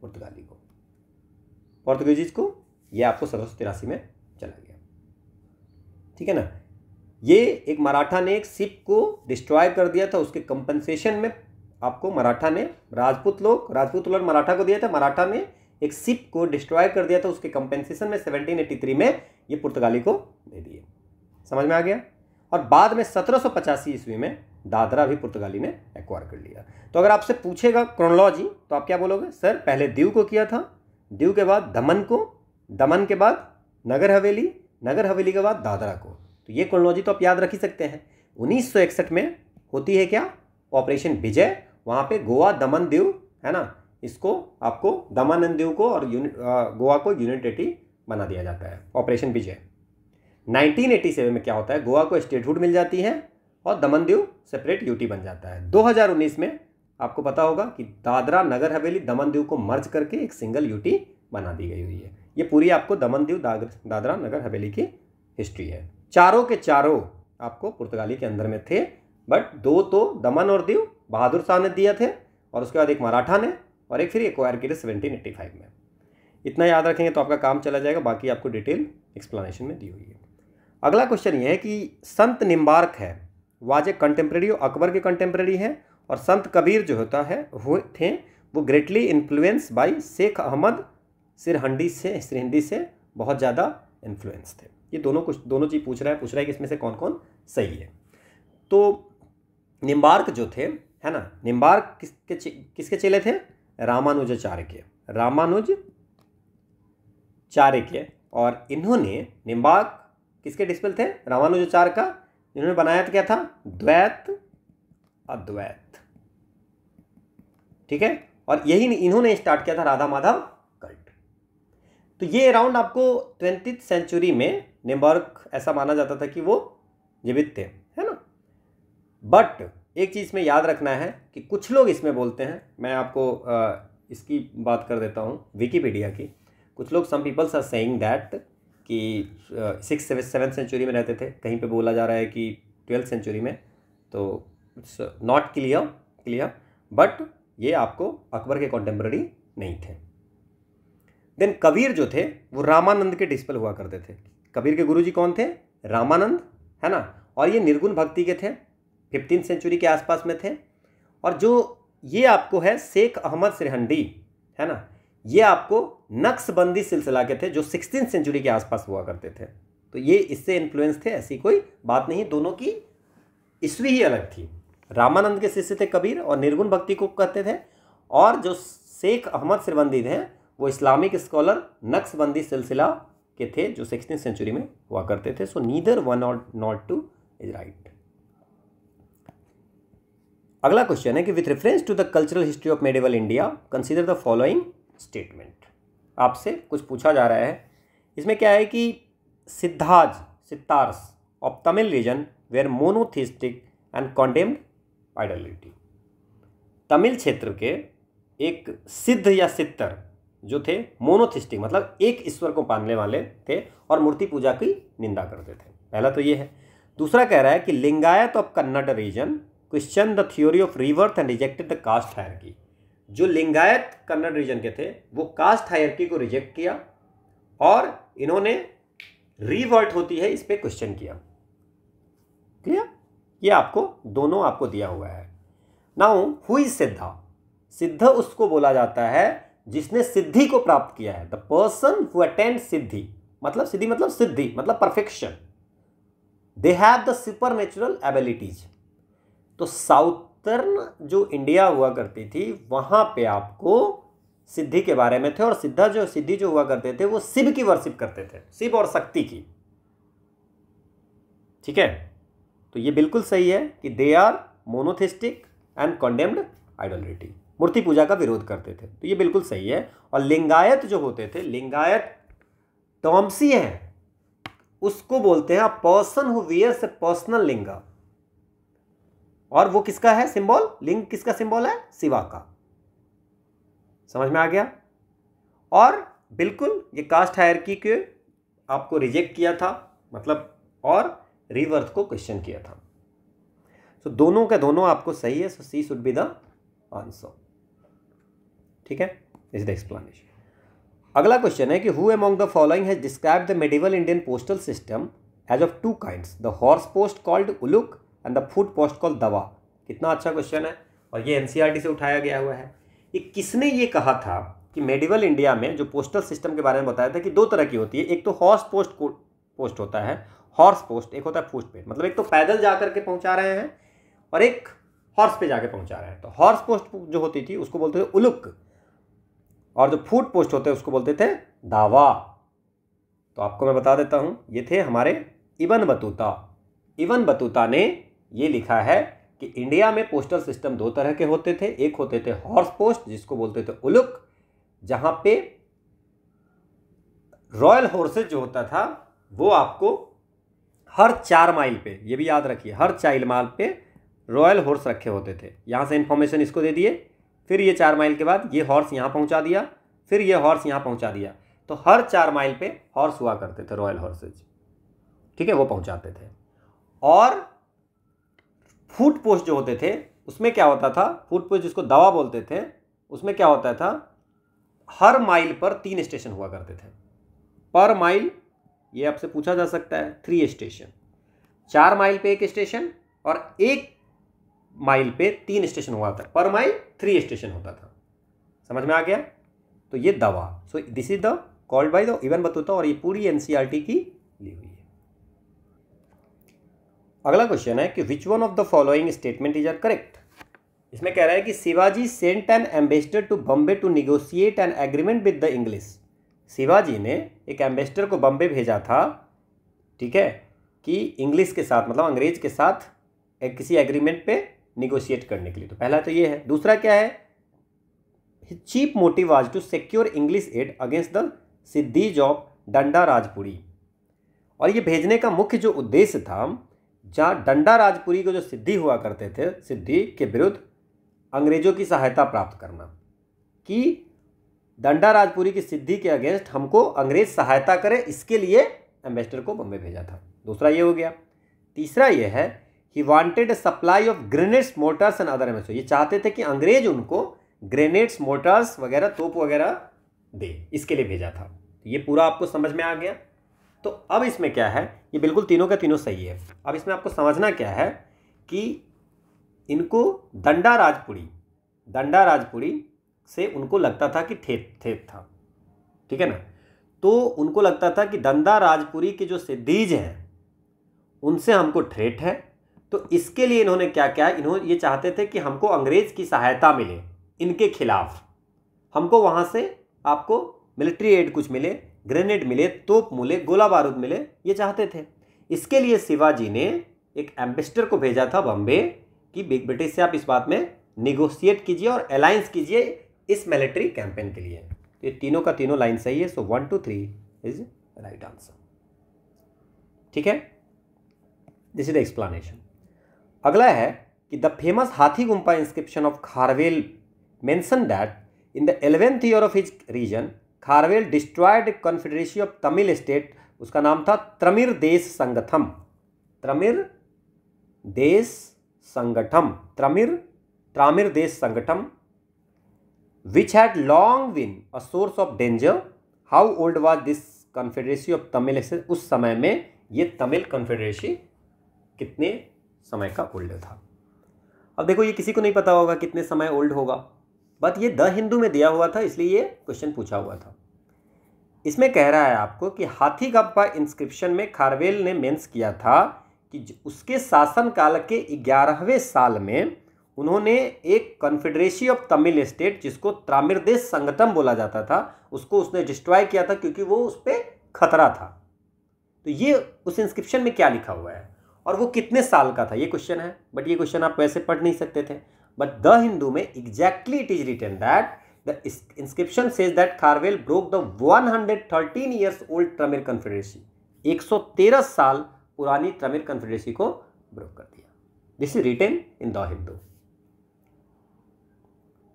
पुर्तगाली को पुर्तगीज को यह आपको सत्रह में चला गया ठीक है ना ये एक मराठा ने एक सिप को डिस्ट्रॉय कर दिया था उसके कंपनसेशन में आपको मराठा ने राजपूत लोग राजपूत लोग मराठा को दिया था मराठा ने एक सिप को डिस्ट्रॉय कर दिया था उसके कंपनसेशन में 1783 में ये पुर्तगाली को दे दिए समझ में आ गया और बाद में सत्रह ईस्वी में दादरा भी पुर्तगाली ने एक्वायर कर लिया तो अगर आपसे पूछेगा क्रोनोलॉजी तो आप क्या बोलोगे सर पहले दीव को किया था दीव के बाद दमन को दमन के बाद नगर हवेली नगर हवेली के बाद दादरा को तो ये क्रोनोलॉजी तो आप याद रख ही सकते हैं उन्नीस में होती है क्या ऑपरेशन विजय वहाँ पे गोवा दमन दीव है ना इसको आपको दमन एंड दीव को और गोवा को यूनिटेटी बना दिया जाता है ऑपरेशन विजय 1987 में क्या होता है गोवा को स्टेटहुड मिल जाती है और दमन दीव सेपरेट यूटी बन जाता है 2019 में आपको पता होगा कि दादरा नगर हवेली दमन दीव को मर्ज करके एक सिंगल यूटी बना दी गई हुई है ये पूरी आपको दमन दीव दादरा नगर हवेली की हिस्ट्री है चारों के चारों आपको पुर्तगाली के अंदर में थे बट दो तो दमन और दीव बहादुर शाह ने दिए थे और उसके बाद एक मराठा ने और एक फिर एक्वायर की सेवनटीन एट्टी फाइव में इतना याद रखेंगे तो आपका काम चला जाएगा बाकी आपको डिटेल एक्सप्लेनेशन में दी हुई है अगला क्वेश्चन ये है कि संत निम्बार्क है वाजे कंटेम्प्रेरी अकबर के कंटेम्प्रेरी हैं और संत कबीर जो होता है हुए थे वो greatly influence by Sheikh Ahmad Sirhindi से सिरहंडी से बहुत ज़्यादा इन्फ्लुएंस थे ये दोनों कुछ दोनों चीज़ पूछ रहा है पूछ रहा है कि इसमें से कौन कौन सही है तो निम्बार्क जो थे है ना निम्बार्क किसके किसके चेले थे रामानुजाचार्य के रामानुजाचार्य के और इन्होंने निम्बार्क किसके डिस्पल थे रामानुजाचार्य का इन्होंने बनाया तो क्या था द्वैत अद्वैत ठीक है और यही इन्होंने स्टार्ट किया था राधा माधव कल्ट तो ये अराउंड आपको ट्वेंटी सेंचुरी में निम्बर्क ऐसा माना जाता था कि वो जीवित थे है ना बट एक चीज़ में याद रखना है कि कुछ लोग इसमें बोलते हैं मैं आपको आ, इसकी बात कर देता हूँ विकीपीडिया की कुछ लोग some peoples are saying that कि सिक्स सेवन्थ सेंचुरी में रहते थे कहीं पे बोला जा रहा है कि ट्वेल्थ सेंचुरी में तो it's not clear clear but ये आपको अकबर के कॉन्टेम्प्रेरी नहीं थे देन कबीर जो थे वो रामानंद के डिस्पल हुआ करते थे कबीर के गुरुजी कौन थे रामानंद है ना और ये निर्गुण भक्ति के थे फिफ्टीन सेंचुरी के आसपास में थे और जो ये आपको है शेख अहमद सिरहंडी है ना ये आपको नक्सबंदी सिलसिला के थे जो सिक्सटीन सेंचुरी के आसपास हुआ करते थे तो ये इससे इन्फ्लुएंस थे ऐसी कोई बात नहीं दोनों की ईस्वी ही अलग थी रामानंद के शिष्य थे कबीर और निर्गुण भक्ति को कहते थे और जो शेख अहमद सिरबंदी थे वो इस्लामिक स्कॉलर नक्सबंदी सिलसिला के थे जो सिक्सटीन सेंचुरी में हुआ करते थे सो नीदर वन और नॉट टू इज राइट अगला क्वेश्चन है कि with reference to the cultural history of medieval India consider the following statement आपसे कुछ पूछा जा रहा है इसमें क्या है कि Siddhas Sittars of Tamil region were monotheistic and condemned idolatry Tamil क्षेत्र के एक सिद्ध या सित्तर जो थे मोनोथिस्टिक मतलब एक ईश्वर को पालने वाले थे और मूर्ति पूजा की निंदा करते थे पहला तो ये है दूसरा कह रहा है कि Lingayat of Kannada region question the theory of rebirth and rejected the caste की जो लिंगायत कन्नड़ रीजन के थे वो कास्ट हायरकी को रिजेक्ट किया और इन्होंने रिवर्ट होती है इस पर क्वेश्चन किया क्लियर ये आपको दोनों आपको दिया हुआ है नाउ हुई सिद्धा सिद्ध उसको बोला जाता है जिसने सिद्धि को प्राप्त किया है the person who attend siddhi मतलब सिद्धि मतलब सिद्धि मतलब perfection they have the supernatural abilities तो साउथ उत्तर्ण जो इंडिया हुआ करती थी वहाँ पे आपको सिद्धि के बारे में थे और सिद्धा जो सिद्धि जो हुआ करते थे वो शिव की वर्षिप करते थे शिव और शक्ति की ठीक है तो ये बिल्कुल सही है कि they are monotheistic and condemned idolatry मूर्ति पूजा का विरोध करते थे तो ये बिल्कुल सही है और लिंगायत जो होते थे लिंगायत टॉम्सी तो हैं उसको बोलते हैं person who wears a personal linga और वो किसका है सिंबल लिंग किसका सिंबल है शिवा का समझ में आ गया और बिल्कुल ये कास्ट की के आपको रिजेक्ट किया था मतलब और रिवर्थ को क्वेश्चन किया था सो so, दोनों का दोनों आपको सही है so C should be the answer ठीक है इज द एक्सप्लेनेशन अगला क्वेश्चन है कि who among the following has describe the medieval Indian postal system as of two kind the horse post called uluk and the foot post call dawa कितना अच्छा question है और ये एन e से उठाया गया हुआ है ये किसने ये कहा था कि मेडिवल इंडिया में जो पोस्टल सिस्टम के बारे में बताया था कि दो तरह की होती है एक तो हॉर्स पोस्ट पोस्ट होता है हॉर्स पोस्ट एक होता है पोस्ट पे मतलब एक तो पैदल जा करके पहुंचा रहे हैं और एक हॉर्स पे जाके पहुंचा रहे हैं तो हॉर्स पोस्ट जो होती थी उसको बोलते थे उलुक और जो फूड पोस्ट होते हैं उसको बोलते थे दावा तो आपको मैं बता देता हूं ये थे हमारे इवन बतूता इवन बतूता ने ये लिखा है कि इंडिया में पोस्टल सिस्टम दो तरह के होते थे एक होते थे हॉर्स पोस्ट जिसको बोलते थे उलुक जहाँ पे रॉयल हॉर्सेज जो होता था वो आपको हर चार माइल पे ये भी याद रखिए हर चाइल माइल पे रॉयल हॉर्स रखे होते थे यहाँ से इन्फॉर्मेशन इसको दे दिए फिर ये चार माइल के बाद ये हॉर्स यहाँ पहुँचा दिया फिर ये हॉर्स यहाँ पहुँचा दिया तो हर चार माइल पे हॉर्स हुआ करते थे रॉयल हॉर्सेज ठीक है वो पहुँचाते थे और फूड पोस्ट जो होते थे उसमें क्या होता था फूड पोस्ट जिसको दवा बोलते थे उसमें क्या होता था हर माइल पर तीन स्टेशन हुआ करते थे पर माइल ये आपसे पूछा जा सकता है थ्री स्टेशन चार माइल पे एक स्टेशन और एक माइल पे तीन स्टेशन हुआ था पर माइल थ्री स्टेशन होता था समझ में आ गया तो ये dawa so this is the called by the Ibn Battuta और ये पूरी एनसीईआरटी की ली हुई अगला क्वेश्चन है कि which one of the following statement is are correct इसमें कह रहा है कि Shivaji sent an ambassador to Bombay to negotiate an agreement with the English Shivaji ने एक एम्बेसडर को बॉम्बे भेजा था ठीक है कि इंग्लिश के साथ मतलब अंग्रेज के साथ एक किसी एग्रीमेंट पे निगोशिएट करने के लिए तो पहला तो ये है दूसरा क्या है chief motive was to secure English aid against the Siddis of Danda Rajpuri और ये भेजने का मुख्य जो उद्देश्य था जहाँ डंडा राजपुरी को जो सिद्धि हुआ करते थे सिद्धि के विरुद्ध अंग्रेजों की सहायता प्राप्त करना कि डंडा राजपुरी की सिद्धि के अगेंस्ट हमको अंग्रेज सहायता करे इसके लिए एम्बेसडर को बम्बे भेजा था दूसरा ये हो गया तीसरा ये है he wanted supply of grenades mortars and other MSO ये चाहते थे कि अंग्रेज उनको ग्रेनेड्स मोटर्स वगैरह तोप वगैरह दे इसके लिए भेजा था तो ये पूरा आपको समझ में आ गया तो अब इसमें क्या है ये बिल्कुल तीनों का तीनों सही है अब इसमें आपको समझना क्या है कि इनको दंडा राजपुरी दंडा राजपुरी से उनको लगता था कि ठेत ठेत था ठीक है ना तो उनको लगता था कि दंडा राजपुरी के जो सिद्धिज हैं उनसे हमको ठेठ है तो इसके लिए इन्होंने क्या क्या इन्होंने ये चाहते थे कि हमको अंग्रेज़ की सहायता मिले इनके खिलाफ हमको वहाँ से आपको मिलिट्री एड कुछ मिले ग्रेनेड मिले तोप मिले गोला बारूद मिले ये चाहते थे इसके लिए शिवाजी ने एक एम्बेसडर को भेजा था बॉम्बे कि बिग ब्रिटिश से आप इस बात में निगोशिएट कीजिए और अलायंस कीजिए इस मिलिट्री कैंपेन के लिए तो ये तीनों का तीनों लाइन सही है so one two three is right answer ठीक है दिस इज द एक्सप्लानेशन अगला है कि the famous Hathi Gumpha inscription of Kharavela mention that in the eleventh year of his region Kharavela destroyed confederacy of Tamil state उसका नाम था त्रमिर देश संगठम त्रमिर देश संगठम Tramira Tramira Desa Sanghatam which had long been a source of danger how old was this confederacy of Tamil state उस समय में ये Tamil confederacy कितने समय का ओल्ड था अब देखो ये किसी को नहीं पता होगा कितने समय ओल्ड होगा बट ये द हिंदू में दिया हुआ था इसलिए ये क्वेश्चन पूछा हुआ था इसमें कह रहा है आपको कि हाथी गप्पा इंस्क्रिप्शन में खारवेल ने मेंस किया था कि उसके शासनकाल के ग्यारहवें साल में उन्होंने एक कॉन्फेडरेसी ऑफ तमिल स्टेट जिसको त्रामिरदेश संगठन बोला जाता था उसको उसने डिस्ट्रॉय किया था क्योंकि वो उस पर खतरा था तो ये उस इंस्क्रिप्शन में क्या लिखा हुआ है और वो कितने साल का था ये क्वेश्चन है बट ये क्वेश्चन आप वैसे पढ़ नहीं सकते थे But the Hindu में exactly it is written that the inscription says that Carvel broke the 113 years old Tramier Confederacy. 113 साल पुरानी ट्रमिर कन्फेडरेसी को ब्रोक कर दिया this is written in the Hindu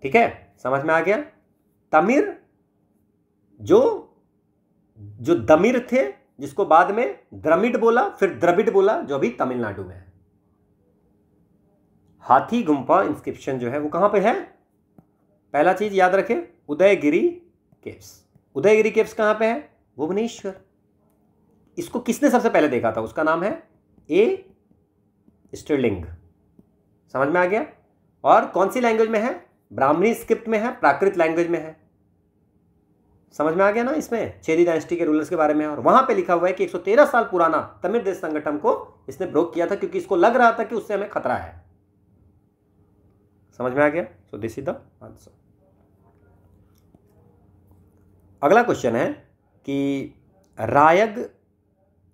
ठीक है समझ में आ गया तमिर जो जो दमिर थे जिसको बाद में द्रमिड बोला फिर द्रविड बोला जो अभी तमिलनाडु में है हाथी गुम्फा इंस्क्रिप्शन जो है वो कहाँ पे है पहला चीज याद रखे उदयगिरी केव्स उदयगिरी केव्स कहाँ पे है भुवनेश्वर इसको किसने सबसे पहले देखा था उसका नाम है ए स्टर्लिंग समझ में आ गया और कौन सी लैंग्वेज में है ब्राह्मणी स्क्रिप्ट में है प्राकृत लैंग्वेज में है समझ में आ गया ना इसमें छेदी डायनेस्टी के रूलर्स के बारे में और वहां पे लिखा हुआ है कि 113 साल पुराना तमिल देश संगठन को इसने ब्रोक किया था क्योंकि इसको लग रहा था कि उससे हमें खतरा है समझ में आ गया so this is the answer अगला क्वेश्चन है कि रायग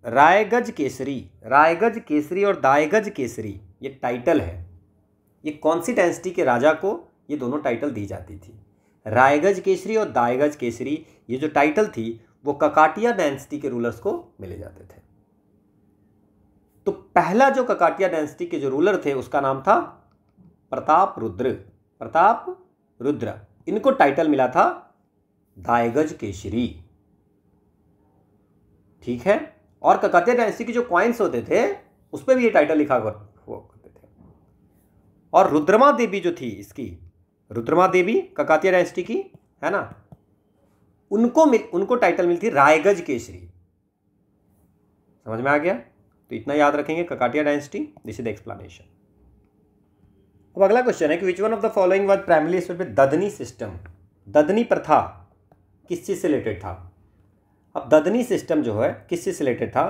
रायगज केसरी रायगज केसरी और दायगज केसरी ये टाइटल है ये कौन सी डेंसिटी के राजा को ये दोनों टाइटल दी जाती थी रायगज केसरी और दायगज केसरी ये जो टाइटल थी वो ककाटिया डेंसिटी के रूलर्स को मिले जाते थे तो पहला जो ककाटिया डेंसिटी के जो रूलर थे उसका नाम था प्रताप रुद्र प्रताप रुद्र इनको टाइटल मिला था दायगज केशरी ठीक है और ककातिया डायनेस्टी के जो क्वाइंस होते थे उस पर भी ये टाइटल लिखा करते थे और रुद्रमा देवी जो थी इसकी रुद्रमा देवी ककातिया डायनेस्टी की है ना उनको मिल उनको टाइटल मिलती रायगज केसरी समझ में आ गया तो इतना याद रखेंगे Kakatiya dynasty this is the explanation अब अगला क्वेश्चन है कि which one of the following word primary state पे ददनी सिस्टम ददनी प्रथा किस चीज़ से रिलेटेड था अब ददनी सिस्टम जो है किस चीज़ से रिलेटेड था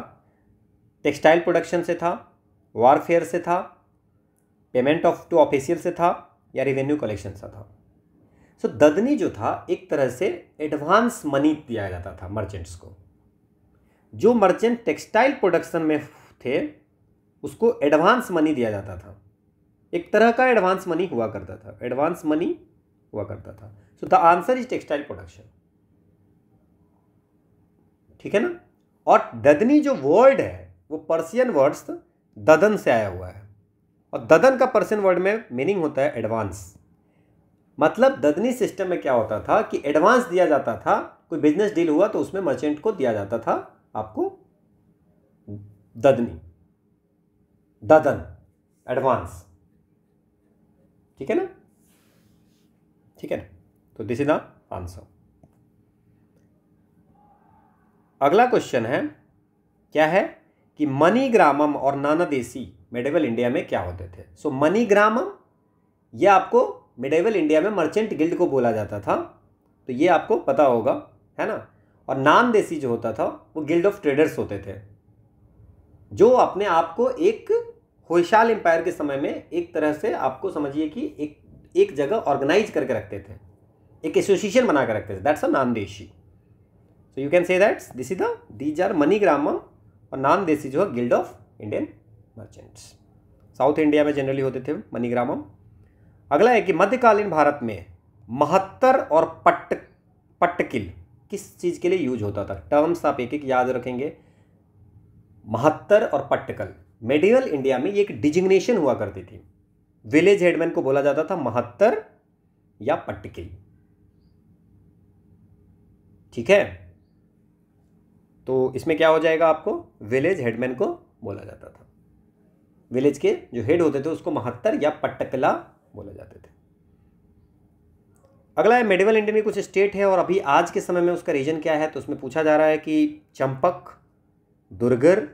टेक्सटाइल प्रोडक्शन से था वारफेयर से था पेमेंट ऑफ टू ऑफिशियल से था या रेवेन्यू कलेक्शन से था सो so, ददनी जो था एक तरह से एडवांस मनी दिया जाता था मर्चेंट्स को जो मर्चेंट टेक्सटाइल प्रोडक्शन में थे उसको एडवांस मनी दिया जाता था एक तरह का एडवांस मनी हुआ करता था एडवांस मनी हुआ करता था so the answer is textile production ठीक है ना और ददनी जो वर्ड है वो पर्सियन वर्ड्स तो ददन से आया हुआ है और ददन का पर्सियन वर्ड में मीनिंग होता है एडवांस मतलब ददनी सिस्टम में क्या होता था कि एडवांस दिया जाता था कोई बिजनेस डील हुआ तो उसमें मर्चेंट को दिया जाता था आपको ददनी ददन एडवांस ठीक है ना ठीक है ना तो दिस इज द आंसर अगला क्वेश्चन है क्या है कि मनी ग्रामम और देसी मेडिवल इंडिया में क्या होते थे सो so, मनी ग्रामम यह आपको मेडिवल इंडिया में मर्चेंट गिल्ड को बोला जाता था तो ये आपको पता होगा है ना और देसी जो होता था वो गिल्ड ऑफ ट्रेडर्स होते थे जो अपने आप को एक होशाल एम्पायर के समय में एक तरह से आपको समझिए कि एक एक जगह ऑर्गेनाइज करके रखते थे एक एसोसिएशन बना कर रखते थे that's a Nanadesi so you can say that this is the these are Manigramam और नामदेशी जो है guild of Indian merchants south India में जनरली होते थे मनीग्रामम अगला है कि मध्यकालीन भारत में महत्तर और पट्ट पट्टकिल किस चीज़ के लिए यूज होता था टर्म्स आप एक एक याद रखेंगे महत्तर और पट्टकल मेडिवल इंडिया में एक डिजिग्नेशन हुआ करती थी विलेज हेडमैन को बोला जाता था महत्तर या पटकी ठीक है तो इसमें क्या हो जाएगा आपको विलेज हेडमैन को बोला जाता था विलेज के जो हेड होते थे उसको महत्तर या पट्टकला बोला जाते थे अगला है मेडिवल इंडिया में कुछ स्टेट है और अभी आज के समय में उसका रीजन क्या है तो उसमें पूछा जा रहा है कि चंपक दुर्गर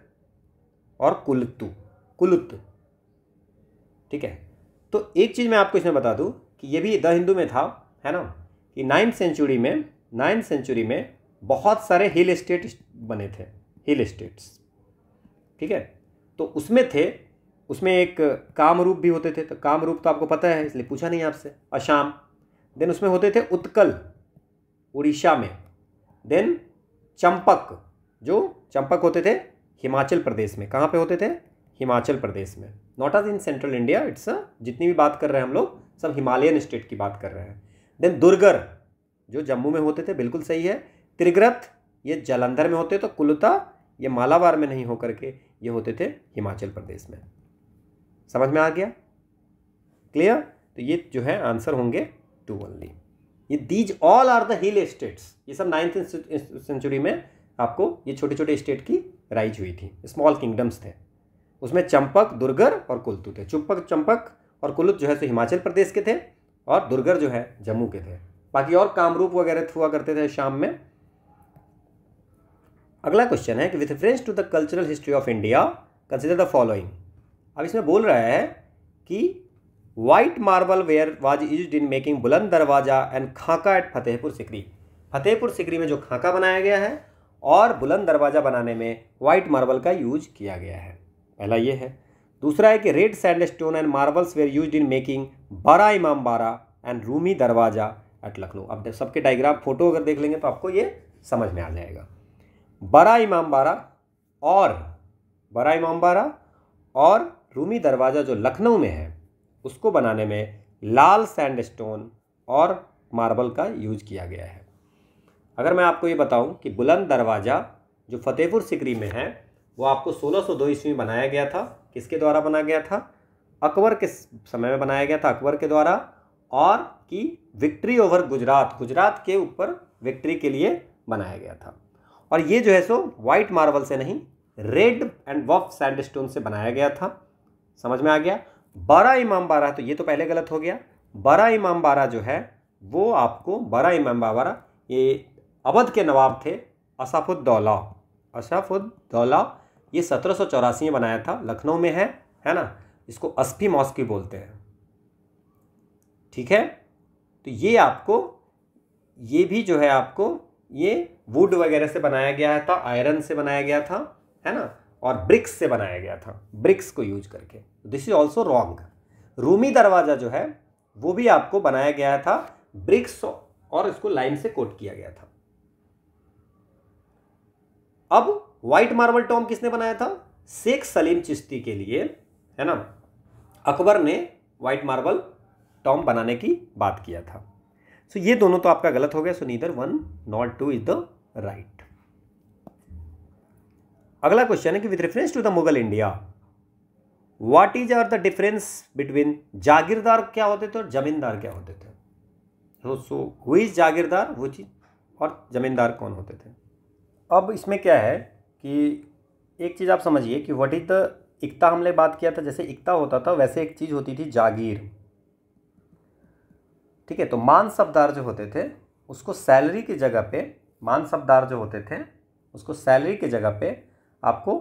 और कुलतु कुलुत ठीक है तो एक चीज़ मैं आपको इसमें बता दूँ कि ये भी द हिंदू में था है ना कि नाइन्थ सेंचुरी में नाइन्थ सेंचुरी में बहुत सारे हिल स्टेट बने थे हिल स्टेट्स ठीक है तो उसमें थे उसमें एक कामरूप भी होते थे तो कामरूप तो आपको पता है इसलिए पूछा नहीं आपसे अशाम देन उसमें होते थे उत्कल उड़ीसा में देन चंपक जो चंपक होते थे हिमाचल प्रदेश में कहाँ पे होते थे हिमाचल प्रदेश में not as in central India it's जितनी भी बात कर रहे हैं हम लोग सब हिमालयन स्टेट की बात कर रहे हैं देन दुर्गर जो जम्मू में होते थे बिल्कुल सही है त्रिग्रथ ये जलंधर में होते तो कुलता ये मालाबार में नहीं होकर के ये होते थे हिमाचल प्रदेश में समझ में आ गया क्लियर तो ये जो है आंसर होंगे टू ओनली ये these all are the hill states ये सब नाइन्थ सेंचुरी में आपको ये छोटे छोटे स्टेट की राइज हुई थी स्मॉल किंगडम्स थे उसमें चंपक दुर्गर और कुलतु थे चुंपक चंपक और कुलुत जो है सो हिमाचल प्रदेश के थे और दुर्गर जो है जम्मू के थे बाकी और कामरूप वगैरह हुआ करते थे शाम में अगला क्वेश्चन है कि with reference to the cultural history of India consider the following अब इसमें बोल रहा है कि white marble were was use in making Buland Darwaza and Khaka at Fatehpur Sikri Fatehpur Sikri में जो खाका बनाया गया है और बुलंद दरवाज़ा बनाने में वाइट मार्बल का यूज किया गया है पहला ये है दूसरा है कि red sandstone and marbles were use in making Bara इमाम बारा एंड रूमी दरवाज़ा एट लखनऊ अब सबके डायग्राम फोटो अगर देख लेंगे तो आपको ये समझ में आ जाएगा बरा इमाम बारा और बरा इमाम बारा और रूमी दरवाज़ा जो लखनऊ में है उसको बनाने में लाल सैंड स्टोन और मार्बल का यूज किया गया है अगर मैं आपको ये बताऊं कि बुलंद दरवाज़ा जो फतेहपुर सिकरी में है वो आपको 1602 ईस्वी में बनाया गया था किसके द्वारा बनाया गया था अकबर के समय में बनाया गया था अकबर के द्वारा और कि विक्ट्री ओवर गुजरात गुजरात के ऊपर विक्ट्री के लिए बनाया गया था और ये जो है सो वाइट मार्बल से नहीं रेड एंड वफ सैंड से बनाया गया था समझ में आ गया बारह इमाम बारा तो ये तो पहले गलत हो गया बारह इमाम बारा जो है वो आपको बारह इमाम बारह ये अवध के नवाब थे असाफुद्दौला असाफुद्दौला ये सत्रह सौ चौरासी में बनाया था लखनऊ में है है ना इसको अस्फी मॉस्की बोलते हैं ठीक है तो ये आपको ये भी जो है आपको ये वुड वगैरह से बनाया गया था आयरन से बनाया गया था है ना और ब्रिक्स से बनाया गया था ब्रिक्स को यूज करके this is also wrong Rumi Darwaza जो है वो भी आपको बनाया गया था ब्रिक्स और इसको लाइन से कोट किया गया था अब व्हाइट मार्बल टॉम किसने बनाया था शेख सलीम चिश्ती के लिए है ना अकबर ने व्हाइट मार्बल टॉम बनाने की बात किया था सो so, ये दोनों तो आपका गलत हो गया so neither one not two is the right अगला क्वेश्चन है कि with reference to the Mughal India what is are the difference between jagirdar क्या होते थे और जमींदार क्या होते थे सो सो हुई जागीरदार वो चीज और जमींदार कौन होते थे अब इसमें क्या है कि एक चीज़ आप समझिए कि वट इज द इकता हमने बात किया था जैसे इकता होता था वैसे एक चीज़ होती थी जागीर ठीक है तो मान शब्दार जो होते थे उसको सैलरी की जगह पे मान शब्दार जो होते थे उसको सैलरी की जगह पे आपको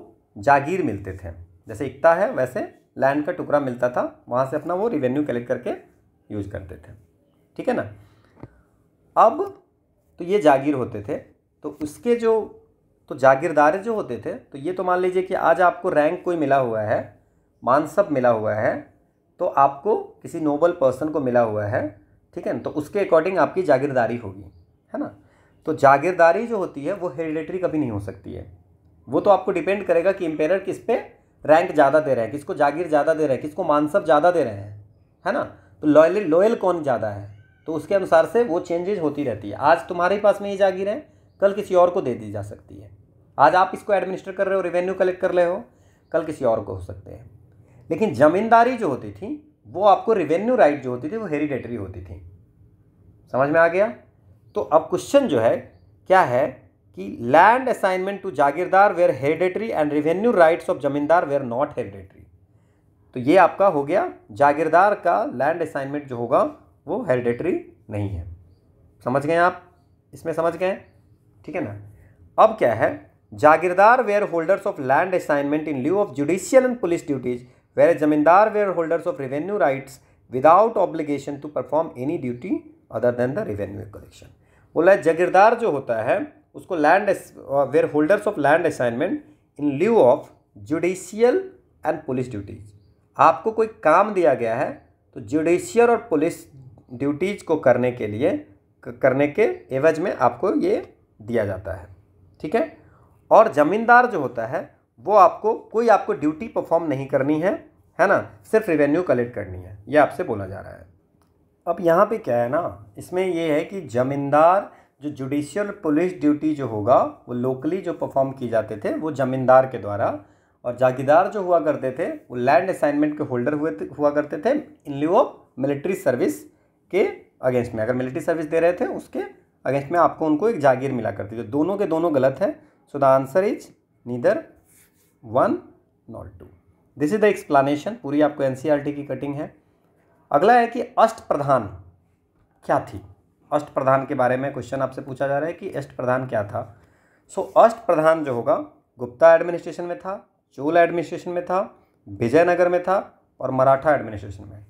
जागीर मिलते थे जैसे इकता है वैसे लैंड का टुकड़ा मिलता था वहाँ से अपना वो रिवेन्यू कलेक्ट करके यूज करते थे ठीक है ना अब तो ये जागीर होते थे तो उसके जो तो जागीरदार जो होते थे तो ये तो मान लीजिए कि आज आपको रैंक कोई मिला हुआ है मानसब मिला हुआ है तो आपको किसी नोबल पर्सन को मिला हुआ है ठीक है तो उसके अकॉर्डिंग आपकी जागीरदारी होगी है ना तो जागीरदारी जो होती है वो हेरिडेटरी कभी नहीं हो सकती है वो तो आपको डिपेंड करेगा कि एम्पेयर किस पे रैंक ज़्यादा दे रहे हैं किसको जागीर ज़्यादा दे रहे हैं किसको मानसब ज़्यादा दे रहे हैं है ना तो लॉयल लॉयल कौन ज़्यादा है तो उसके अनुसार से वो चेंजेज होती रहती है आज तुम्हारे पास में ये जागीर है कल किसी और को दे दी जा सकती है आज आप इसको एडमिनिस्टर कर रहे हो रेवेन्यू कलेक्ट कर रहे हो कल किसी और को हो सकते हैं लेकिन ज़मींदारी जो होती थी वो आपको रेवेन्यू राइट जो होती थी वो हेरिडेटरी होती थी समझ में आ गया तो अब क्वेश्चन जो है क्या है कि land assignment to jagirdar were hereditary and revenue rights of zamindar were not hereditary तो ये आपका हो गया जागीरदार का लैंड असाइनमेंट जो होगा वो हेरिडेटरी नहीं है समझ गए आप इसमें समझ गए ठीक है ना अब क्या है jagirdar were holders of land assignment in lieu of judicial and police duties where zamindar were holders of revenue rights without obligation to perform any duty other than the revenue collection बोला जागीरदार जो होता है उसको land uh, were holders of land assignment in lieu of judicial and police duties आपको कोई काम दिया गया है तो जुडिशियल और पुलिस ड्यूटीज को करने के लिए करने के एवज में आपको ये दिया जाता है ठीक है और ज़मींदार जो होता है वो आपको कोई आपको ड्यूटी परफॉर्म नहीं करनी है है ना सिर्फ रिवेन्यू कलेक्ट करनी है ये आपसे बोला जा रहा है अब यहाँ पे क्या है ना इसमें ये है कि ज़मींदार जो जुडिशियल पुलिस ड्यूटी जो होगा वो लोकली जो परफॉर्म किए जाते थे वो ज़मींदार के द्वारा और जागीदार जो हुआ करते थे वो लैंड असाइनमेंट के होल्डर हुए हुआ करते थे in lieu of military service के अगेंस्ट में अगर मिलिट्री सर्विस दे रहे थे उसके अगेंस्ट में आपको उनको एक जागीर मिला करती थी दोनों के दोनों गलत हैं so the answer is neither one not two this is the explanation पूरी आपको एनसीईआरटी e की कटिंग है अगला है कि अष्ट प्रधान क्या थी अष्ट प्रधान के बारे में क्वेश्चन आपसे पूछा जा रहा है कि अष्ट प्रधान क्या था सो so, अष्ट प्रधान जो होगा गुप्ता एडमिनिस्ट्रेशन में था चोल एडमिनिस्ट्रेशन में था विजयनगर में था और मराठा एडमिनिस्ट्रेशन में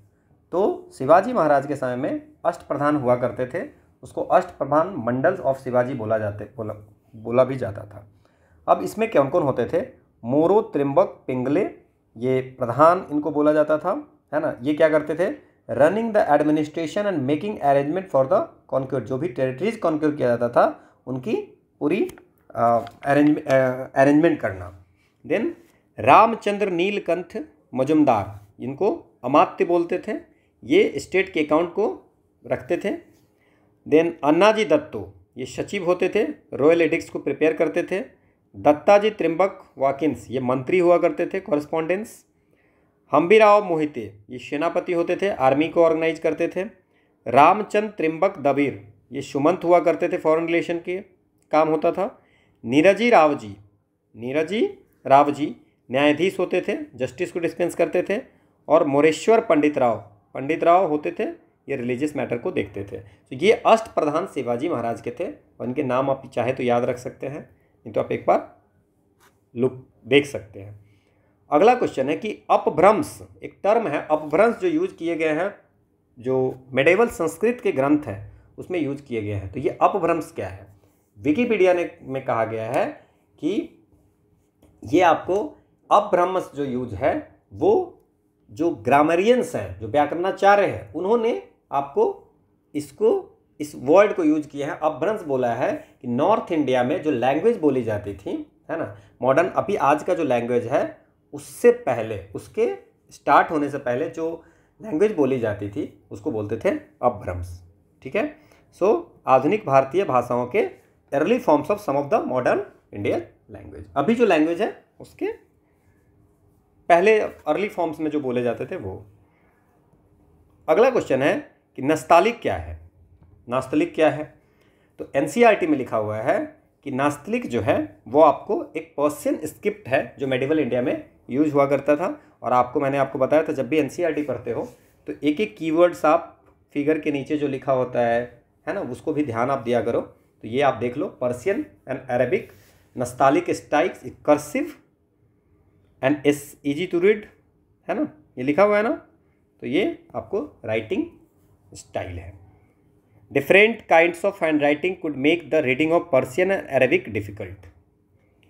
तो शिवाजी महाराज के समय में अष्ट प्रधान हुआ करते थे उसको अष्ट प्रधान मंडल्स ऑफ शिवाजी बोला जाते बोला बोला भी जाता था अब इसमें कौन कौन होते थे मोरो त्रिम्बक पिंगले ये प्रधान इनको बोला जाता था है ना ये क्या करते थे running the administration and making arrangement for the conquered जो भी टेरिटरीज कॉन्क्योर किया जाता था उनकी पूरी अरेंजमेंट करना देन रामचंद्र नीलकंठ मजुमदार इनको अमात्य बोलते थे ये स्टेट के अकाउंट को रखते थे देन अन्नाजी दत्तो ये सचिव होते थे रॉयल एडिक्स को प्रिपेयर करते थे दत्ताजी त्रिम्बक वाकिंस ये मंत्री हुआ करते थे कॉरस्पॉन्डेंस हम्बीराव मोहिते ये सेनापति होते थे आर्मी को ऑर्गेनाइज करते थे रामचंद त्रिम्बक दबीर ये सुमंत हुआ करते थे फॉरेन रिलेशन के काम होता था नीरजी राव जी नीरजी राव जी न्यायाधीश होते थे जस्टिस को डिस्पेंस करते थे और मोरेश्वर पंडित राव पंडित राव होते थे ये रिलीजियस मैटर को देखते थे तो ये अष्ट प्रधान शिवाजी महाराज के थे उनके नाम आप चाहे तो याद रख सकते हैं नहीं तो आप एक बार लुक देख सकते हैं अगला क्वेश्चन है कि अपभ्रंश एक टर्म है अपभ्रंश जो यूज किए गए हैं जो मेडिवल संस्कृत के ग्रंथ हैं उसमें यूज किए गए हैं तो ये अपभ्रंश क्या है विकीपीडिया ने में कहा गया है कि ये आपको अपभ्रंश जो यूज है वो जो ग्रामरियंस हैं जो व्याकरणाचार्य हैं उन्होंने आपको इसको इस वर्ड को यूज किया है अपभ्रंश बोला है कि नॉर्थ इंडिया में जो लैंग्वेज बोली जाती थी है ना मॉडर्न अभी आज का जो लैंग्वेज है उससे पहले उसके स्टार्ट होने से पहले जो लैंग्वेज बोली जाती थी उसको बोलते थे अपभ्रंश ठीक है सो so, आधुनिक भारतीय भाषाओं के early forms of some of the modern Indian language अभी जो लैंग्वेज है उसके पहले अर्ली फॉर्म्स में जो बोले जाते थे वो अगला क्वेश्चन है कि नस्तालिक क्या है नास्तलिक क्या है तो एन e में लिखा हुआ है कि नास्तलिक जो है वो आपको एक पर्सियन स्क्रिप्ट है जो मेडिवल इंडिया में यूज हुआ करता था और आपको मैंने आपको बताया था जब भी एन e पढ़ते हो तो एक एक कीवर्ड्स आप फिगर के नीचे जो लिखा होता है है ना उसको भी ध्यान आप दिया करो तो ये आप देख लो Persian and Arabic Nastaliq styles cursive and is easy to read है ना ये लिखा हुआ है ना तो ये आपको राइटिंग स्टाइल है different kinds of handwriting could make the reading of Persian and Arabic difficult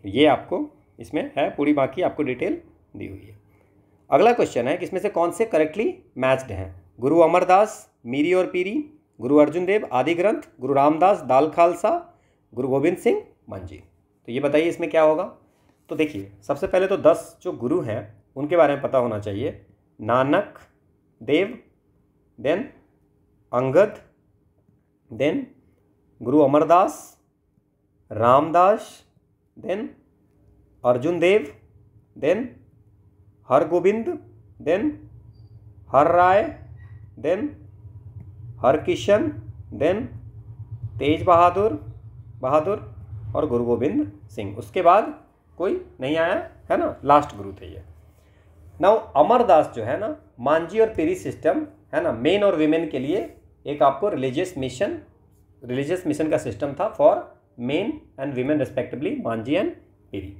ये आपको इसमें है पूरी बाकी आपको डिटेल दी हुई है अगला क्वेश्चन है कि इसमें से कौन से करेक्टली मैच्ड हैं गुरु अमरदास मीरी और पीरी गुरु अर्जुन देव आदि ग्रंथ गुरु रामदास दाल खालसा गुरु गोविंद सिंह मंजी तो ये बताइए इसमें क्या होगा तो देखिए सबसे पहले तो दस जो गुरु हैं उनके बारे में पता होना चाहिए Nanak Dev then Angad then Guru Amardas Ramdas then Arjun Dev then Har Gobind then Har Rai then Har Kishan then Tegh Bahadur Bahadur और गुरु गोविंद सिंह उसके बाद कोई नहीं आया है ना लास्ट गुरु थे ये नाउ अमरदास जो है ना मांझी और पेरी सिस्टम है ना मेन और विमेन के लिए एक आपको रिलीजियस मिशन रिलीजियस मिशन का सिस्टम था for men and women respectively manji and piri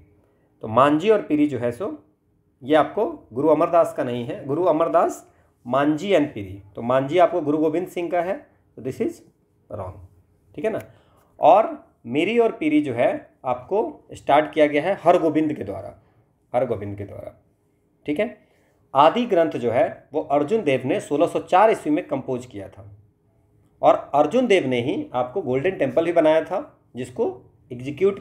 तो मांझी और पीरी जो है सो ये आपको गुरु अमरदास का नहीं है गुरु अमरदास मांझी एंड पीरी तो मांझी आपको गुरु गोविंद सिंह का है तो दिस इज़ रॉन्ग ठीक है ना और मेरी और पीरी जो है आपको स्टार्ट किया गया है हर गोविंद के द्वारा हर गोविंद के द्वारा ठीक है आदि ग्रंथ जो है वो अर्जुन देव ने 1604 ईस्वी में कंपोज किया था और अर्जुन देव ने ही आपको गोल्डन टेम्पल भी बनाया था जिसको एग्जीक्यूट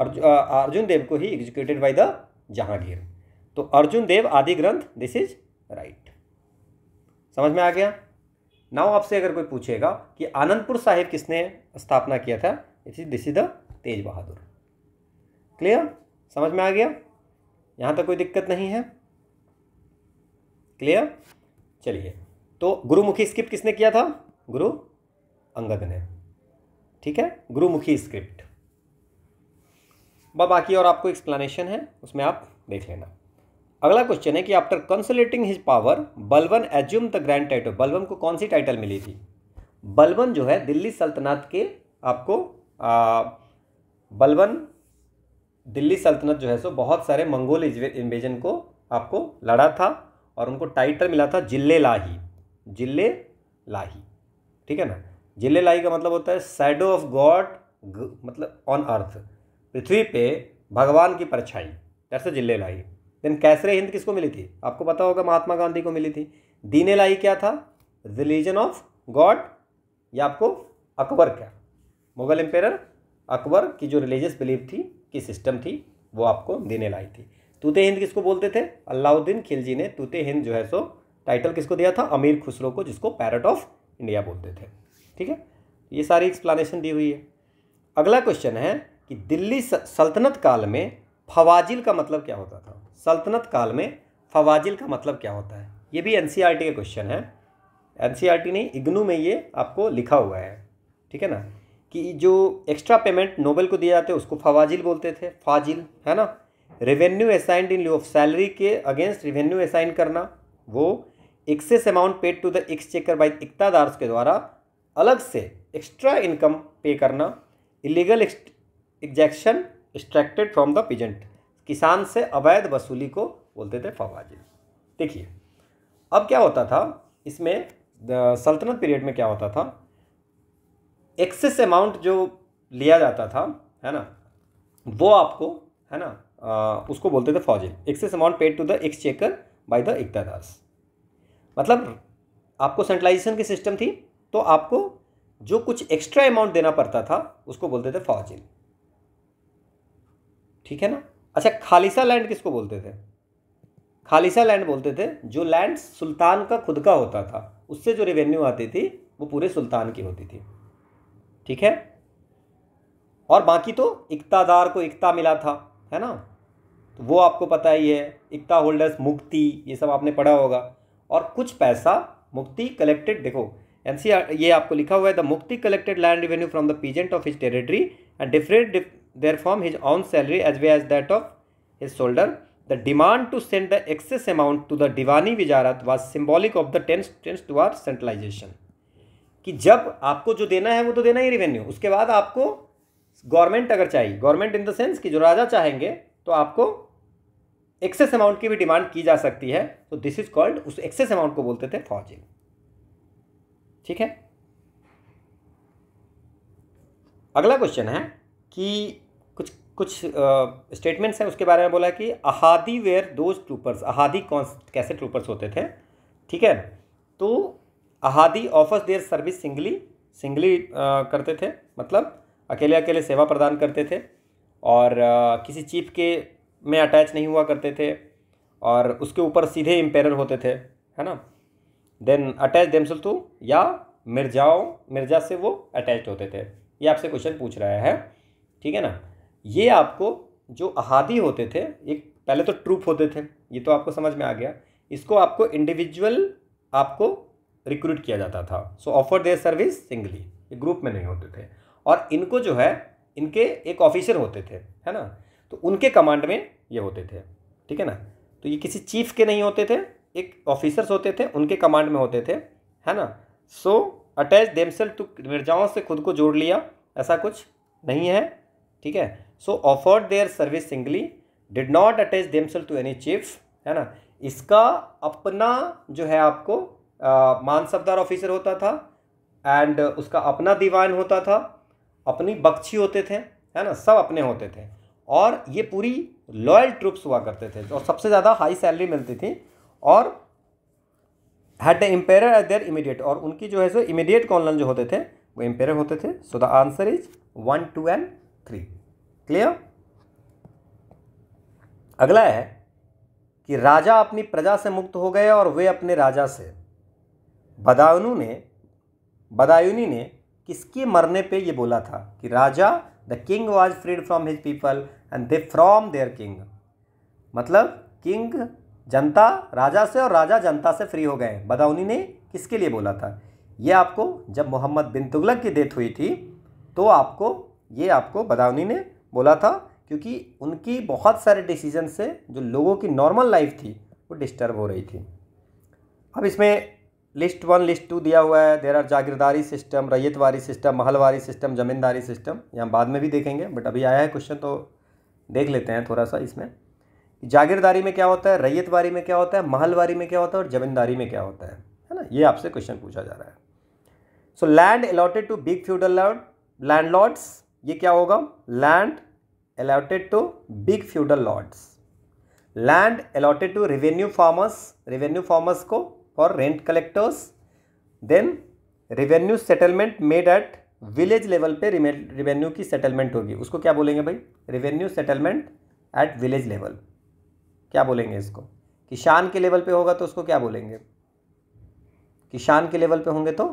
अर्जुन देव को ही एग्जीक्यूटेड बाय द जहांगीर तो अर्जुन देव आदि ग्रंथ दिस इज राइट समझ में आ गया नाउ आपसे अगर कोई पूछेगा कि आनंदपुर साहिब किसने स्थापना किया था it is this is the Tegh Bahadur clear समझ में आ गया यहाँ तक कोई दिक्कत नहीं है क्लियर चलिए तो गुरुमुखी स्किप किसने किया था गुरु अंगद ने ठीक है गुरुमुखी स्क्रिप्ट बाकी और आपको एक्सप्लेनेशन है उसमें आप देख लेना अगला क्वेश्चन है कि after consolidating his power Balban assume the grand title Balban को कौन सी टाइटल मिली थी बलवन जो है दिल्ली सल्तनत के आपको आ, दिल्ली सल्तनत जो है सो बहुत सारे मंगोल इन्वेजन को आपको लड़ा था और उनको टाइटल मिला था जिल्ले लाही जिल्ले लाही ठीक है ना जिले लाई का मतलब होता है साइडो ऑफ गॉड मतलब ऑन अर्थ पृथ्वी पे भगवान की परछाई दैट्स अ जिले लाई देन कैसरे हिंद किसको मिली थी आपको पता होगा महात्मा गांधी को मिली थी दीने लाई क्या था रिलीजन ऑफ गॉड या आपको अकबर क्या मुगल एम्पेयर अकबर की जो रिलीजियस बिलीफ थी की सिस्टम थी वो आपको देने लाई थी तूते हिंद किसको बोलते थे अलाउद्दीन खिलजी ने तूते हिंद जो है सो टाइटल किसको दिया था अमीर खुसरो को जिसको पैरट ऑफ इंडिया बोलते थे ठीक है ये सारी एक्सप्लानेशन दी हुई है अगला क्वेश्चन है कि दिल्ली सल्तनत काल में फवाजिल का मतलब क्या होता था सल्तनत काल में फवाजिल का मतलब क्या होता है ये भी एन का क्वेश्चन है एन ने इग्नू में ये आपको लिखा हुआ है ठीक है ना कि जो एक्स्ट्रा पेमेंट नोबेल को दिया जाते उसको फवाजिल बोलते थे फाजिल है ना revenue assigned in lieu of salary के अगेंस्ट रेवेन्यू असाइन करना वो excess amount paid to the exchequer by iqtadars के द्वारा अलग से एक्स्ट्रा इनकम पे करना illegal exaction extracted from the peasant किसान से अवैध वसूली को बोलते थे फवाजिल देखिए अब क्या होता था इसमें सल्तनत पीरियड में क्या होता था एक्सेस अमाउंट जो लिया जाता था है ना वो आपको है ना आ, उसको बोलते थे fawazil excess amount paid to the exchequer by the iqtadars मतलब आपको सेंट्रलाइजेशन की सिस्टम थी तो आपको जो कुछ एक्स्ट्रा अमाउंट देना पड़ता था उसको बोलते थे फाजिल ठीक है ना अच्छा खालिसा लैंड किसको बोलते थे खालिसा लैंड बोलते थे जो लैंड सुल्तान का खुद का होता था उससे जो रेवेन्यू आती थी वो पूरे सुल्तान की होती थी ठीक है और बाकी तो इकतादार को इकता मिला था है ना तो वो आपको पता ही है इकता होल्डर्स मुक्ति ये सब आपने पढ़ा होगा और कुछ पैसा मुक्ति कलेक्टेड देखो एनसीआर uh, ये आपको लिखा हुआ है the muqti collected land revenue from the peasant of his territory and different there from his own salary as well as that of his soldier the demand to send the excess amount to the Diwani Wizarat was symbolic of the tense tense to are centralisation कि जब आपको जो देना है वो तो देना ही revenue उसके बाद आपको गवर्नमेंट अगर चाहिए गवर्नमेंट इन द सेंस कि जो राजा चाहेंगे तो आपको एक्सेस अमाउंट की भी डिमांड की जा सकती है तो दिस इज कॉल्ड उस एक्सेस अमाउंट को बोलते थे फौजिंग ठीक है अगला क्वेश्चन है कि कुछ कुछ स्टेटमेंट्स हैं उसके बारे में बोला कि ahadi were those troopers ahadi कौन कैसे ट्रूपर्स होते थे ठीक है तो ahadi offers their service singly singly करते थे मतलब अकेले अकेले सेवा प्रदान करते थे और आ, किसी चीफ के में अटैच नहीं हुआ करते थे और उसके ऊपर सीधे इम्पेरर होते थे है ना देन अटैच देमसल टू या मिर्जाओं मिर्जा से वो अटैच होते थे ये आपसे क्वेश्चन पूछ रहा है ठीक है ना ये आपको जो अहादी होते थे एक पहले तो ट्रूप होते थे ये तो आपको समझ में आ गया इसको आपको इंडिविजुअल आपको रिक्रूट किया जाता था so offer their service singly ये ग्रुप में नहीं होते थे और इनको जो है इनके एक ऑफिसर होते थे है ना तो उनके कमांड में ये होते थे ठीक है ना तो ये किसी चीफ के नहीं होते थे एक ऑफिसर्स होते थे उनके कमांड में होते थे है ना सो अटैच देमसेल टू मिर्जाओं से खुद को जोड़ लिया ऐसा कुछ नहीं है ठीक है so offered their service singly did not attach themselves to any chief है ना इसका अपना जो है आपको मानसबदार ऑफिसर होता था एंड उसका अपना दीवान होता था अपनी बख्शी होते थे है ना सब अपने होते थे और ये पूरी लॉयल ट्रुप्स हुआ करते थे और सबसे ज़्यादा हाई सैलरी मिलती थी और had the emperor at their immediate और उनकी जो है सो इमीडिएट कॉलन जो होते थे वो एम्पेयर होते थे so the answer is one two and three clear अगला है कि राजा अपनी प्रजा से मुक्त हो गए और वे अपने राजा से बदायनु ने बदायूनी ने किसके मरने पे ये बोला था कि raja the king was freed from his people and they from their king मतलब किंग जनता राजा से और राजा जनता से फ्री हो गए बदाउनी ने किसके लिए बोला था ये आपको जब मोहम्मद बिन तुगलक की डेथ हुई थी तो आपको ये आपको बदाउनी ने बोला था क्योंकि उनकी बहुत सारे डिसीजन से जो लोगों की नॉर्मल लाइफ थी वो डिस्टर्ब हो रही थी अब इसमें लिस्ट वन लिस्ट टू दिया हुआ है there are jagirdari system ryotwari system mahalwari system zamindari system यहाँ बाद में भी देखेंगे बट अभी आया है क्वेश्चन तो देख लेते हैं थोड़ा सा इसमें जागीरदारी में क्या होता है रैयतवारी में क्या होता है महलवारी में क्या होता है और जमींदारी में क्या होता है है ना ये आपसे क्वेश्चन पूछा जा रहा है so land allotted to big feudal lord land lords ये क्या होगा land allotted to big feudal lords land allotted to revenue farmers revenue farmers को और rent collectors then revenue settlement made at village level पे revenue की settlement होगी उसको क्या बोलेंगे भाई revenue settlement at village level क्या बोलेंगे इसको शान के लेवल पे होगा तो उसको क्या बोलेंगे शान के लेवल पे होंगे तो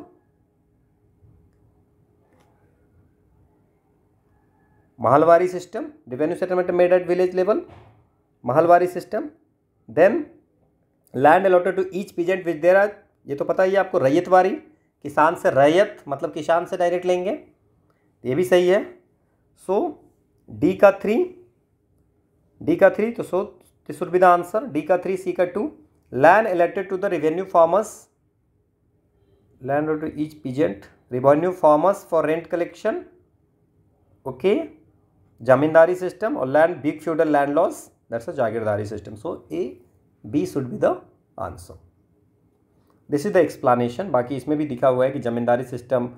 Mahalwari system revenue settlement made at village level Mahalwari system then land allotted to each peasant which there are ये तो पता ही है आपको रैयतवारी किसान से रैयत मतलब किसान से डायरेक्ट लेंगे ये भी सही है सो so, डी का थ्री डी का थ्री तो so this would be the answer D का थ्री सी का two land elected to the revenue farmers land to each peasant revenue farmers for rent collection okay Zamindari system और land big feudal land lords that's a Jagirdari system so A B should be the answer this is the explanation बाकी इसमें भी दिखा हुआ है कि Zamindari system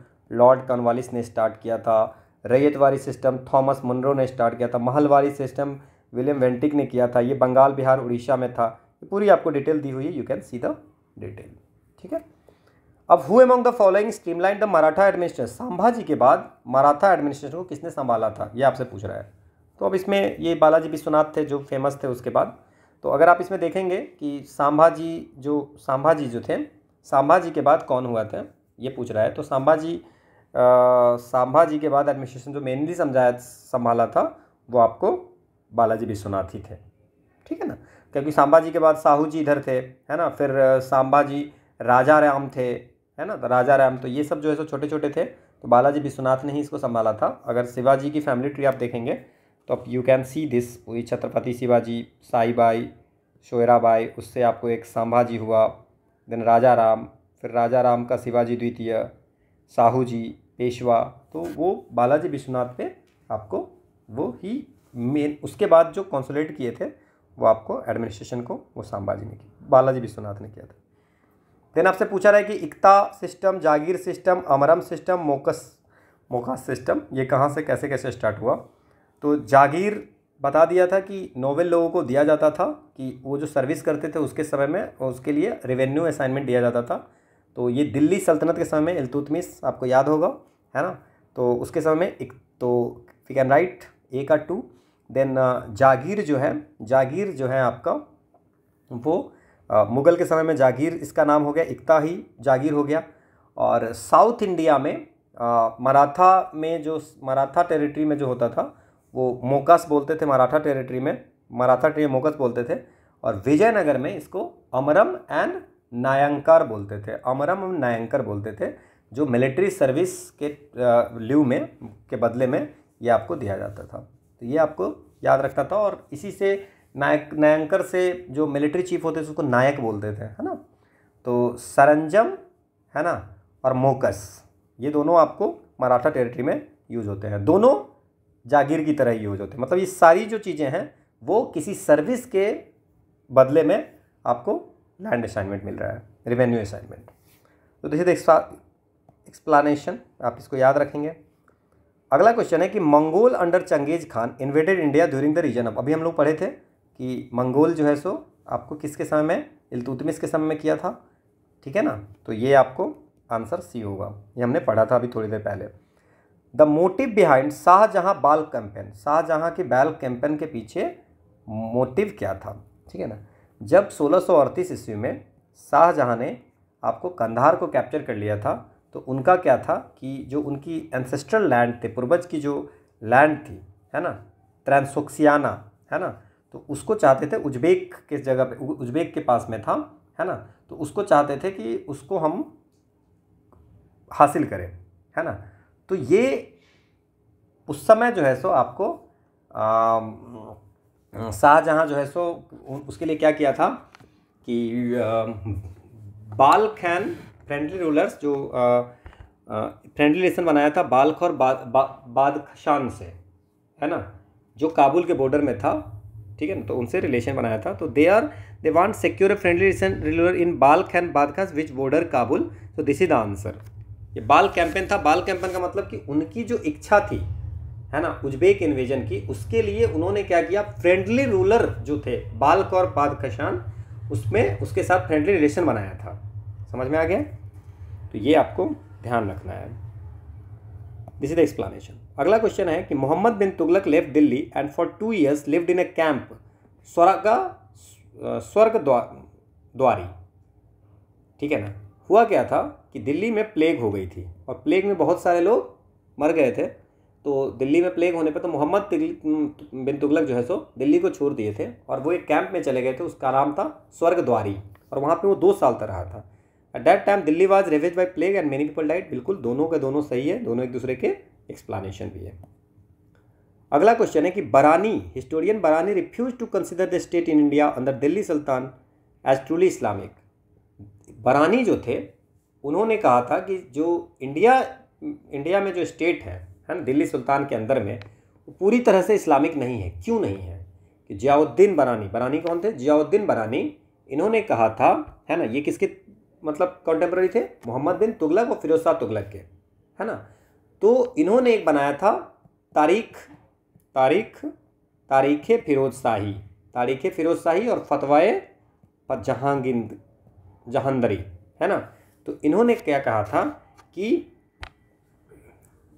lord Cornwallis ने start किया था Ryotwari system Thomas Munro ने स्टार्ट किया था महलवारी सिस्टम विलियम वेंटिक ने किया था ये बंगाल बिहार उड़ीसा में था पूरी आपको डिटेल दी हुई है you can see the detail ठीक है अब who among the following streamlined the Maratha administration Sambhaji के बाद मराठा एडमिनिस्ट्रेशन को किसने संभाला था ये आपसे पूछ रहा है तो अब इसमें ये बालाजी विश्वनाथ थे जो फेमस थे उसके बाद तो अगर आप इसमें देखेंगे कि सांभाजी जो सांभाजी जो थे सांभाजी के बाद कौन हुआ था ये पूछ रहा है तो सांभाजी सांभाजी के बाद एडमिनिस्ट्रेशन जो मेनली समझाया संभाला था वो आपको बालाजी विश्वनाथ ही थे ठीक है ना क्योंकि सांभाजी के बाद साहू जी इधर थे है ना फिर सांभाजी राजा राम थे है ना तो राजा राम तो ये सब जो है सो छोटे छोटे थे तो बालाजी विश्वनाथ ने ही इसको संभाला था अगर शिवाजी की फैमिली ट्री आप देखेंगे तो आप यू कैन सी दिस वही छत्रपति शिवाजी साई बाई उससे आपको एक सांभाजी हुआ देन राजा राम फिर राजा राम का शिवाजी द्वितीय साहू जी पेशवा तो वो बालाजी विश्वनाथ पे आपको वो ही मेन उसके बाद जो कॉन्सोलेट किए थे वो आपको एडमिनिस्ट्रेशन को वो सांबाजी ने की बालाजी विश्वनाथ ने किया था देन आपसे पूछा रहा है कि Iqta system Jagir system Amaram system Mokasa Mokasa system ये कहाँ से कैसे कैसे स्टार्ट हुआ तो जागीर बता दिया था कि नोवेल लोगों को दिया जाता था कि वो जो सर्विस करते थे उसके समय में उसके लिए रेवेन्यू असाइनमेंट दिया जाता था तो ये दिल्ली सल्तनत के समय में इलतुतमिस आपको याद होगा है ना तो उसके समय में एक तो वी कैन राइट ए का टू देन जागीर uh, जो है जागीर जो है आपका वो uh, मुग़ल के समय में जागीर इसका नाम हो गया इकता ही जागीर हो गया और साउथ इंडिया में मराठा uh, में जो मराठा टेरिटरी में जो होता था वो मोकस बोलते थे मराठा टेरिटरी में मराठा टेरिटरी मोकस बोलते थे और विजयनगर में इसको अमरम एंड नायंकर बोलते थे अमरम एंड नायंकर बोलते थे जो मिलिट्री सर्विस के ल्यू में के बदले में ये आपको दिया जाता था तो ये आपको याद रखना था और इसी से नायक नायंकर से जो मिलिट्री चीफ होते थे उसको नायक बोलते थे है ना तो सरंजम है ना और मोकस ये दोनों आपको मराठा टेरिटरी में यूज होते हैं दोनों जागीर की तरह यूज होते हैं मतलब ये सारी जो चीज़ें हैं वो किसी सर्विस के बदले में आपको लैंड असाइनमेंट मिल रहा है रेवेन्यू असाइनमेंट तो देखिए एक्सप्लानेशन आप इसको याद रखेंगे अगला क्वेश्चन है कि Mongol under Genghis Khan invaded India during the reign of अभी हम लोग पढ़े थे कि मंगोल जो है सो आपको किसके समय में इलतुतमिस के समय में किया था ठीक है ना तो ये आपको आंसर सी होगा ये हमने पढ़ा था अभी थोड़ी देर पहले द मोटिव बिहाइंड शाहजहाँ बाल कैंपेन शाहजहाँ के बाल कैंपेन के पीछे मोटिव क्या था ठीक है ना जब सोलह ईस्वी में शाहजहाँ ने आपको कंधार को कैप्चर कर लिया था तो उनका क्या था कि जो उनकी एंसेस्ट्रल लैंड थे पूर्वज की जो लैंड थी है ना ट्रांसोक्सियाना है ना तो उसको चाहते थे उज्बेक के जगह पे उज्बेक के पास में था है ना तो उसको चाहते थे कि उसको हम हासिल करें है ना तो ये उस समय जो है सो आपको शाहजहाँ जो है सो उसके लिए क्या किया था कि बाल खैन फ्रेंडली रूलर्स जो फ्रेंडली रिलेशन बनाया था बाल्ख और बाद, बादशान से है ना जो काबुल के बॉर्डर में था ठीक है ना तो उनसे रिलेशन बनाया था तो they are they want secure a friendly relation ruler in Balkh and Badakhshan which border Kabul तो दिस इज द आंसर ये बाल कैंपेन था बाल कैंपेन का मतलब कि उनकी जो इच्छा थी है ना उज्बेक इन्वेजन की उसके लिए उन्होंने क्या किया फ्रेंडली रूलर जो थे बाल्क और बादखशान उसमें उसके साथ फ्रेंडली रिलेशन बनाया था समझ में आ गया तो ये आपको ध्यान रखना है दिस इज द एक्सप्लेनेशन अगला क्वेश्चन है कि Mohammad bin Tughlaq left Delhi and for two years lived in a camp Swarg स्वर्ग द्वारी ठीक है ना हुआ क्या था कि दिल्ली में प्लेग हो गई थी और प्लेग में बहुत सारे लोग मर गए थे तो दिल्ली में प्लेग होने पर तो मोहम्मद बिन तुगलक जो है सो दिल्ली को छोड़ दिए थे और वो एक कैंप में चले गए थे उसका नाम था स्वर्ग द्वारी और वहाँ पे वो दो साल तक रहा था at that time Delhi was ravaged by plague and many people died बिल्कुल दोनों के दोनों सही है दोनों एक दूसरे के एक्सप्लानेशन भी है अगला क्वेश्चन है कि Barani historian Barani refused to consider the state in India अंदर Delhi sultan as truly Islamic Barani जो थे उन्होंने कहा था कि जो इंडिया इंडिया में जो स्टेट है है ना दिल्ली सुल्तान के अंदर में वो पूरी तरह से इस्लामिक नहीं है क्यों नहीं है कि जियाउद्दीन बरानी बरानी कौन थे जियाउद्दीन बरानी इन्होंने कहा था है ना ये किसके मतलब कंटेम्प्रेरी थे मोहम्मद बिन तुगलक और फिरोज शाह तुगलक के है ना तो इन्होंने एक बनाया था तारीख तारीख तारीख़ फिरोज शाही तारीख़ फिरोज शाही और फतवाए जहांगिंद जहांदरी है ना तो इन्होंने क्या कहा था कि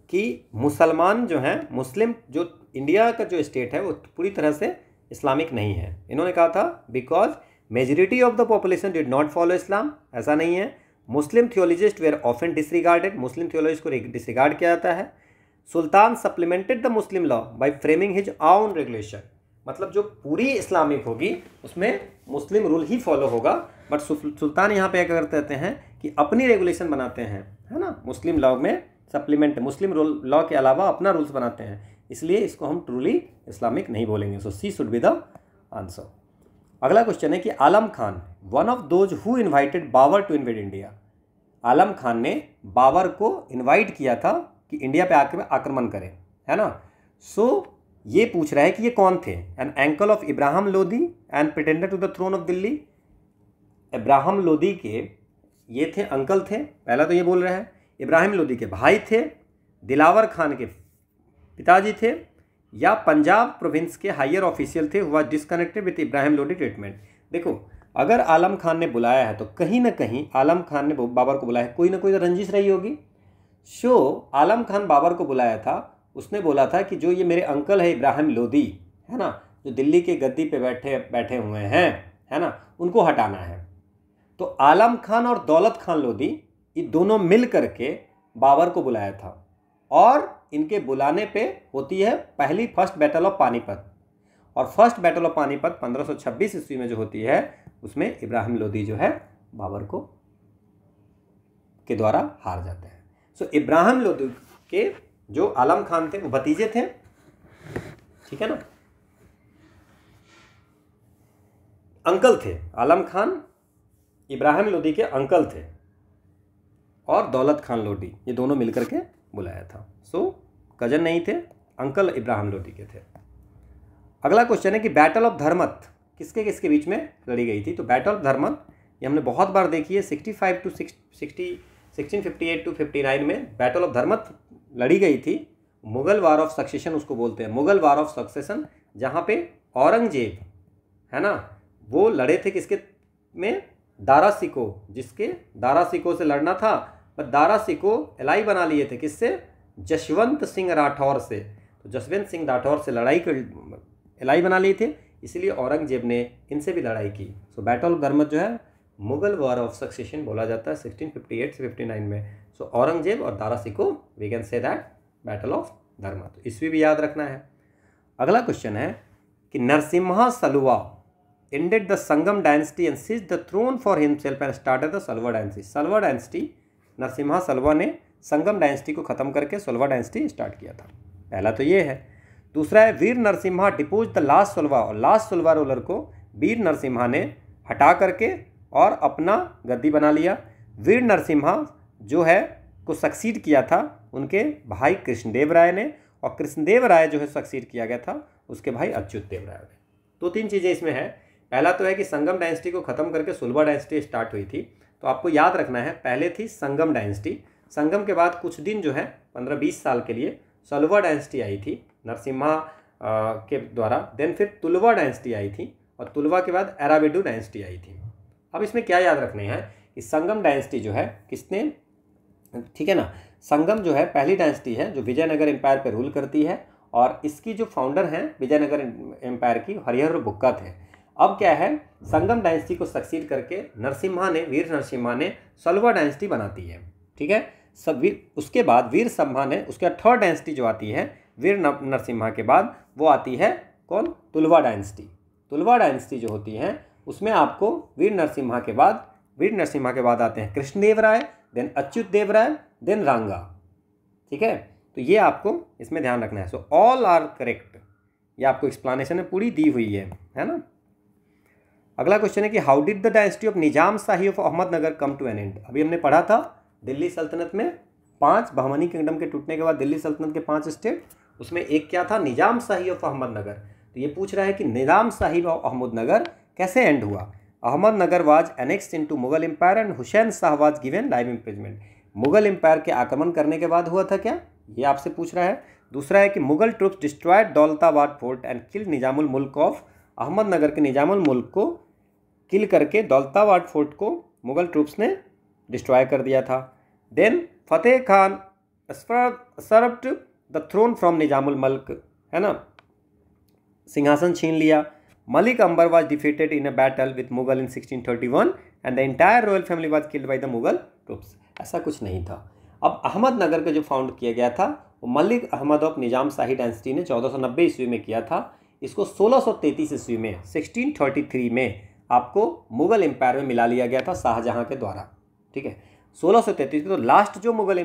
कि मुसलमान जो हैं मुस्लिम जो इंडिया का जो स्टेट है वो पूरी तरह से इस्लामिक नहीं है इन्होंने कहा था because majority of the population did not follow Islam ऐसा नहीं है Muslim theologists were often disregarded Muslim theologists को डिसरिगार्ड किया जाता है sultan supplemented the Muslim law by framing his own regulation मतलब जो पूरी इस्लामिक होगी उसमें मुस्लिम रूल ही फॉलो होगा बट सुल्तान यहाँ पे क्या करते हैं कि अपनी रेगुलेशन बनाते हैं है ना मुस्लिम लॉ में सप्लीमेंट मुस्लिम रूल लॉ के अलावा अपना रूल्स बनाते हैं इसलिए इसको हम ट्रूली इस्लामिक नहीं बोलेंगे so C should be the answer अगला क्वेश्चन है कि Alam Khan one of those who invited Babur to invade India Alam Khan ने बाबर को इनवाइट किया था कि इंडिया पे आकर आक्रमण करें है ना सो so, ये पूछ रहा है कि ये कौन थे an uncle of Ibrahim Lodi and pretender to the throne of Delhi Ibrahim Lodi के ये थे अंकल थे पहला तो ये बोल रहे हैं इब्राहिम लोदी के भाई थे दिलावर खान के पिताजी थे या पंजाब प्रोविंस के हायर ऑफिशियल थे हुआ disconnected with Ibrahim Lodi treatment देखो अगर आलम खान ने बुलाया है तो कहीं ना कहीं आलम खान ने बाबर को बुलाया कोई ना कोई तो रंजिश रही होगी शो आलम खान बाबर को बुलाया था उसने बोला था कि जो ये मेरे अंकल है इब्राहिम लोदी है ना जो दिल्ली के गद्दी पे बैठे बैठे हुए हैं है ना उनको हटाना है तो आलम खान और दौलत खान लोदी ये दोनों मिल करके बाबर को बुलाया था और इनके बुलाने पे होती है पहली फर्स्ट बैटल ऑफ पानीपत और फर्स्ट बैटल ऑफ पानीपत 1526 ईस्वी में जो होती है उसमें इब्राहिम लोदी जो है बाबर को के द्वारा हार जाते हैं सो so, इब्राहिम लोदी के जो आलम खान थे वो भतीजे थे ठीक है ना अंकल थे आलम खान इब्राहिम लोदी के अंकल थे और दौलत खान लोदी ये दोनों मिलकर के बुलाया था सो so, कजन नहीं थे अंकल इब्राहिम लोधी के थे अगला क्वेश्चन है कि बैटल ऑफ धर्मत किसके किसके बीच में लड़ी गई थी तो बैटल ऑफ धर्मत ये हमने बहुत बार देखी है sixty five to sixty sixteen fifty eight to fifty nine में बैटल ऑफ धर्मत लड़ी गई थी मुगल वार ऑफ सक्सेशन उसको बोलते हैं मुगल वार ऑफ सक्सेशन जहाँ पे औरंगजेब है ना वो लड़े थे किसके में दारा सिको जिसके दारा सिको से लड़ना था पर दारा सिंह को एलाई बना लिए थे किससे जसवंत सिंह राठौर से तो जसवंत सिंह राठौर से लड़ाई कर एलाई बना लिए थे इसलिए औरंगजेब ने इनसे भी लड़ाई की सो बैटल ऑफ गर्मत जो है मुगल वॉर ऑफ सक्सेशन बोला जाता है सिक्सटीन फिफ्टी एट से फिफ्टी नाइन में सो so, औरंगजेब और दारा सिंह को we can say that battle of Dharmat तो इसवी भी याद रखना है अगला क्वेश्चन है कि Narasimha Saluva ended the Sangama dynasty and seized the throne for himself and started the Saluva dynasty Saluva dynasty Narasimha Saluva ने संगम डायनेस्टी को ख़त्म करके सोलवा डायनेस्टी स्टार्ट किया था पहला तो ये है दूसरा है Vira Narasimha deposed the last Saluva और लास्ट सोलवा रोलर को वीर नरसिम्हा ने हटा करके और अपना गद्दी बना लिया वीर नरसिम्हा जो है को सक्सीड किया था उनके भाई कृष्णदेव राय ने और कृष्णदेव राय जो है सक्सीड किया गया था उसके भाई अच्युत देव राय ने दो तो तीन चीज़ें इसमें हैं पहला तो है कि संगम डायनेस्टी को ख़त्म करके सुलवा डायनेस्टी स्टार्ट हुई थी तो आपको याद रखना है पहले थी संगम डायनेस्टी संगम के बाद कुछ दिन जो है पंद्रह बीस साल के लिए सलवा डायनेस्टी आई थी नरसिम्हा के द्वारा देन फिर तुलवा डायनेस्टी आई थी और तुलवा के बाद एराबेडू डायनेस्टी आई थी अब इसमें क्या याद रखने हैं कि संगम डायनेस्टी जो है किसने ठीक है ना संगम जो है पहली डायनेस्टी है जो विजयनगर एम्पायर पर रूल करती है और इसकी जो फाउंडर हैं विजयनगर एम्पायर की हरिहर बुक्का थे अब क्या है संगम डायनेस्टी को सक्सीड करके नरसिम्हा ने वीर नरसिम्हा ने सलवा डायनेस्टी बनाती है ठीक है सब वीर उसके बाद वीर सम्हा ने उसके बाद थर्ड डायनेस्टी जो आती है वीर नरसिम्हा के बाद वो आती है कौन तुलवा डायनेस्टी तुलवा डायनेस्टी जो होती है उसमें आपको वीर नरसिम्हा के बाद वीर नरसिम्हा के बाद आते हैं कृष्णदेव राय देन अच्युत देव राय देन रांगा ठीक है तो ये आपको इसमें ध्यान रखना है सो ऑल आर करेक्ट ये आपको एक्सप्लानेशन में पूरी दी हुई है है ना अगला क्वेश्चन है कि how did the dynasty of Nizam Shahi of Ahmadnagar come to an end अभी हमने पढ़ा था दिल्ली सल्तनत में पांच बहमनी किंगडम के टूटने के बाद दिल्ली सल्तनत के पांच स्टेट उसमें एक क्या था निजाम शाही ऑफ अहमदनगर तो ये पूछ रहा है कि निजाम शाही ऑफ अहमदनगर कैसे एंड हुआ Ahmadnagar was into Mughal empire and Hussain Shah was given life imprisonment Mughal empire के आक्रमण करने के बाद हुआ था क्या ये आपसे पूछ रहा है दूसरा है कि Mughal troops destroyed Daulatabad fort and kill Nizamul Mulk of Ahmednagar के निजामुल मुल्क को किल करके दौलताबाद फोर्ट को मुग़ल ट्रूप्स ने डिस्ट्रॉय कर दिया था then Fateh Khan served the throne from Nizamul Mulk है ना सिंहासन छीन लिया Malik Ambar was defeated in a battle with Mughal in 1631 and the entire royal family was killed by the Mughal troops ऐसा कुछ नहीं था अब अहमदनगर का जो फाउंड किया गया था वो मलिक अहमद ऑफ निजाम शाही डेंसिटी ने नब्बे ईस्वी में किया था इसको सोलह सौ तैंतीस ईस्वी में सिक्सटीन थर्टी थ्री में आपको मुगल एम्पायर में मिला लिया गया था शाहजहाँ के द्वारा ठीक है सोलह सौ तैंतीस में तो लास्ट जो मुगल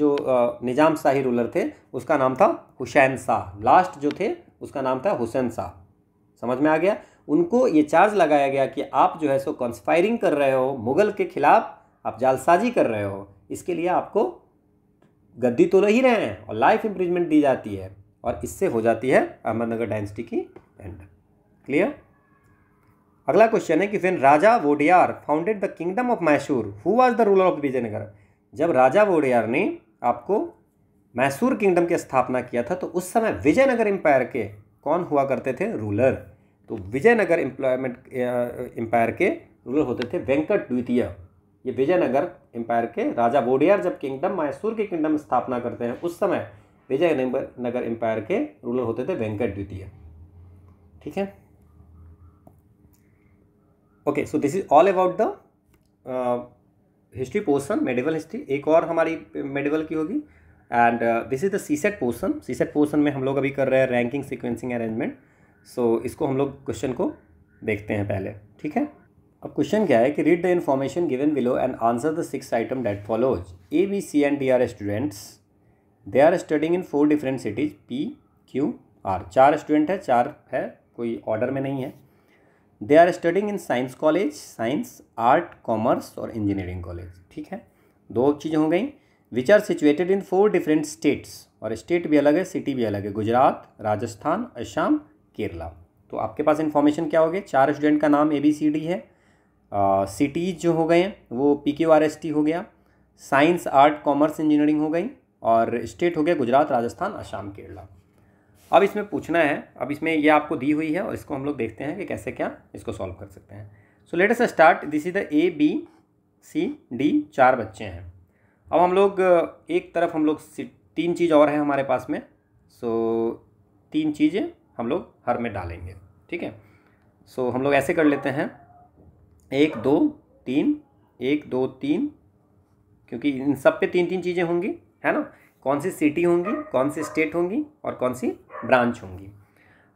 जो निजाम शाही रूलर थे उसका नाम था हुसैन शाह लास्ट जो थे उसका नाम था हुसैन शाह समझ में आ गया उनको ये चार्ज लगाया गया कि आप जो है सो कंस्पायरिंग कर रहे हो मुगल के खिलाफ आप जालसाजी कर रहे हो इसके लिए आपको गद्दी तो नहीं रहे हैं और लाइफ इम्प्रिजमेंट दी जाती है और इससे हो जाती है अहमदनगर डायनेस्टी की एंड क्लियर अगला क्वेश्चन है कि फिर Raja Wodeyar founded the kingdom of Mysore who was the ruler of Vijayanagar जब राजा वोडियार ने आपको मैसूर किंगडम की स्थापना किया था तो उस समय विजयनगर एम्पायर के कौन हुआ करते थे रूलर तो विजयनगर एम्प्लॉयमेंट एम्पायर के रूलर होते थे वेंकट द्वितीय ये विजयनगर एम्पायर के राजा वोडियार जब किंगडम मैसूर के किंगडम स्थापना करते हैं उस समय विजयनगर नगर एम्पायर के रूलर होते थे वेंकट द्वितीय ठीक है okay so this is all about the history portion medieval history एक और हमारी मेडिवल की होगी and this is the C set portion C set portion में हम लोग अभी कर रहे हैं रैंकिंग सिक्वेंसिंग अरेंजमेंट सो इसको हम लोग क्वेश्चन को देखते हैं पहले ठीक है अब क्वेश्चन क्या है कि read the information given below and answer the six items that follows A B C and D are students they are studying in four different cities P Q R चार स्टूडेंट है चार है कोई order में नहीं है they are studying in science college science art commerce और engineering college ठीक है दो चीज़ें हो गई which are situated in four different states और स्टेट भी अलग है सिटी भी अलग है गुजरात राजस्थान असम केरला तो आपके पास इन्फॉर्मेशन क्या हो गया चार स्टूडेंट का नाम ए बी सी डी है सिटीज़ uh, जो हो गए वो P Q R S T हो गया साइंस आर्ट कॉमर्स इंजीनियरिंग हो गई और स्टेट हो गया गुजरात राजस्थान असम केरला अब इसमें पूछना है अब इसमें ये आपको दी हुई है और इसको हम लोग देखते हैं कि कैसे क्या इसको सॉल्व कर सकते हैं so let us start this is the A B C D चार बच्चे हैं अब हम लोग एक तरफ हम लोग तीन चीज़ और है हमारे पास में सो so, तीन चीज़ें हम लोग हर में डालेंगे ठीक है सो हम लोग ऐसे कर लेते हैं एक दो तीन एक दो तीन क्योंकि इन सब पे तीन तीन चीज़ें होंगी है ना कौन सी सिटी होंगी कौन सी स्टेट होंगी और कौन सी ब्रांच होंगी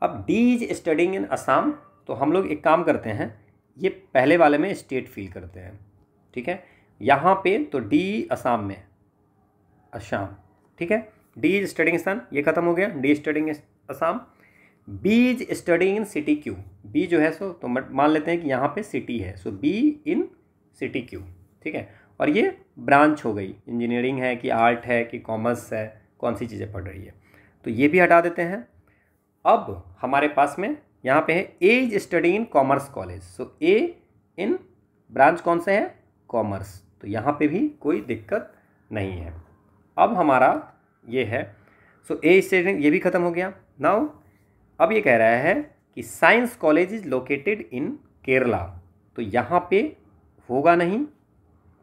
अब D is studying in Assam तो हम लोग एक काम करते हैं ये पहले वाले में स्टेट फील करते हैं ठीक है यहाँ पे तो डी असम में असम ठीक है डी इज स्टडिंग सन ये खत्म हो गया D studying Assam B is studying in city Q B जो है सो तो मान लेते हैं कि यहाँ पे सिटी है so B in city Q ठीक है और ये ब्रांच हो गई इंजीनियरिंग है कि आर्ट है कि कॉमर्स है कौन सी चीज़ें पढ़ रही है तो ये भी हटा देते हैं अब हमारे पास में यहाँ पे है A's study in commerce college so A in branch कौन से है कॉमर्स तो यहाँ पे भी कोई दिक्कत नहीं है अब हमारा ये है सो ए स्टडी ये भी ख़त्म हो गया नाउ अब ये कह रहा है कि science college is located in Kerala तो यहाँ पे होगा नहीं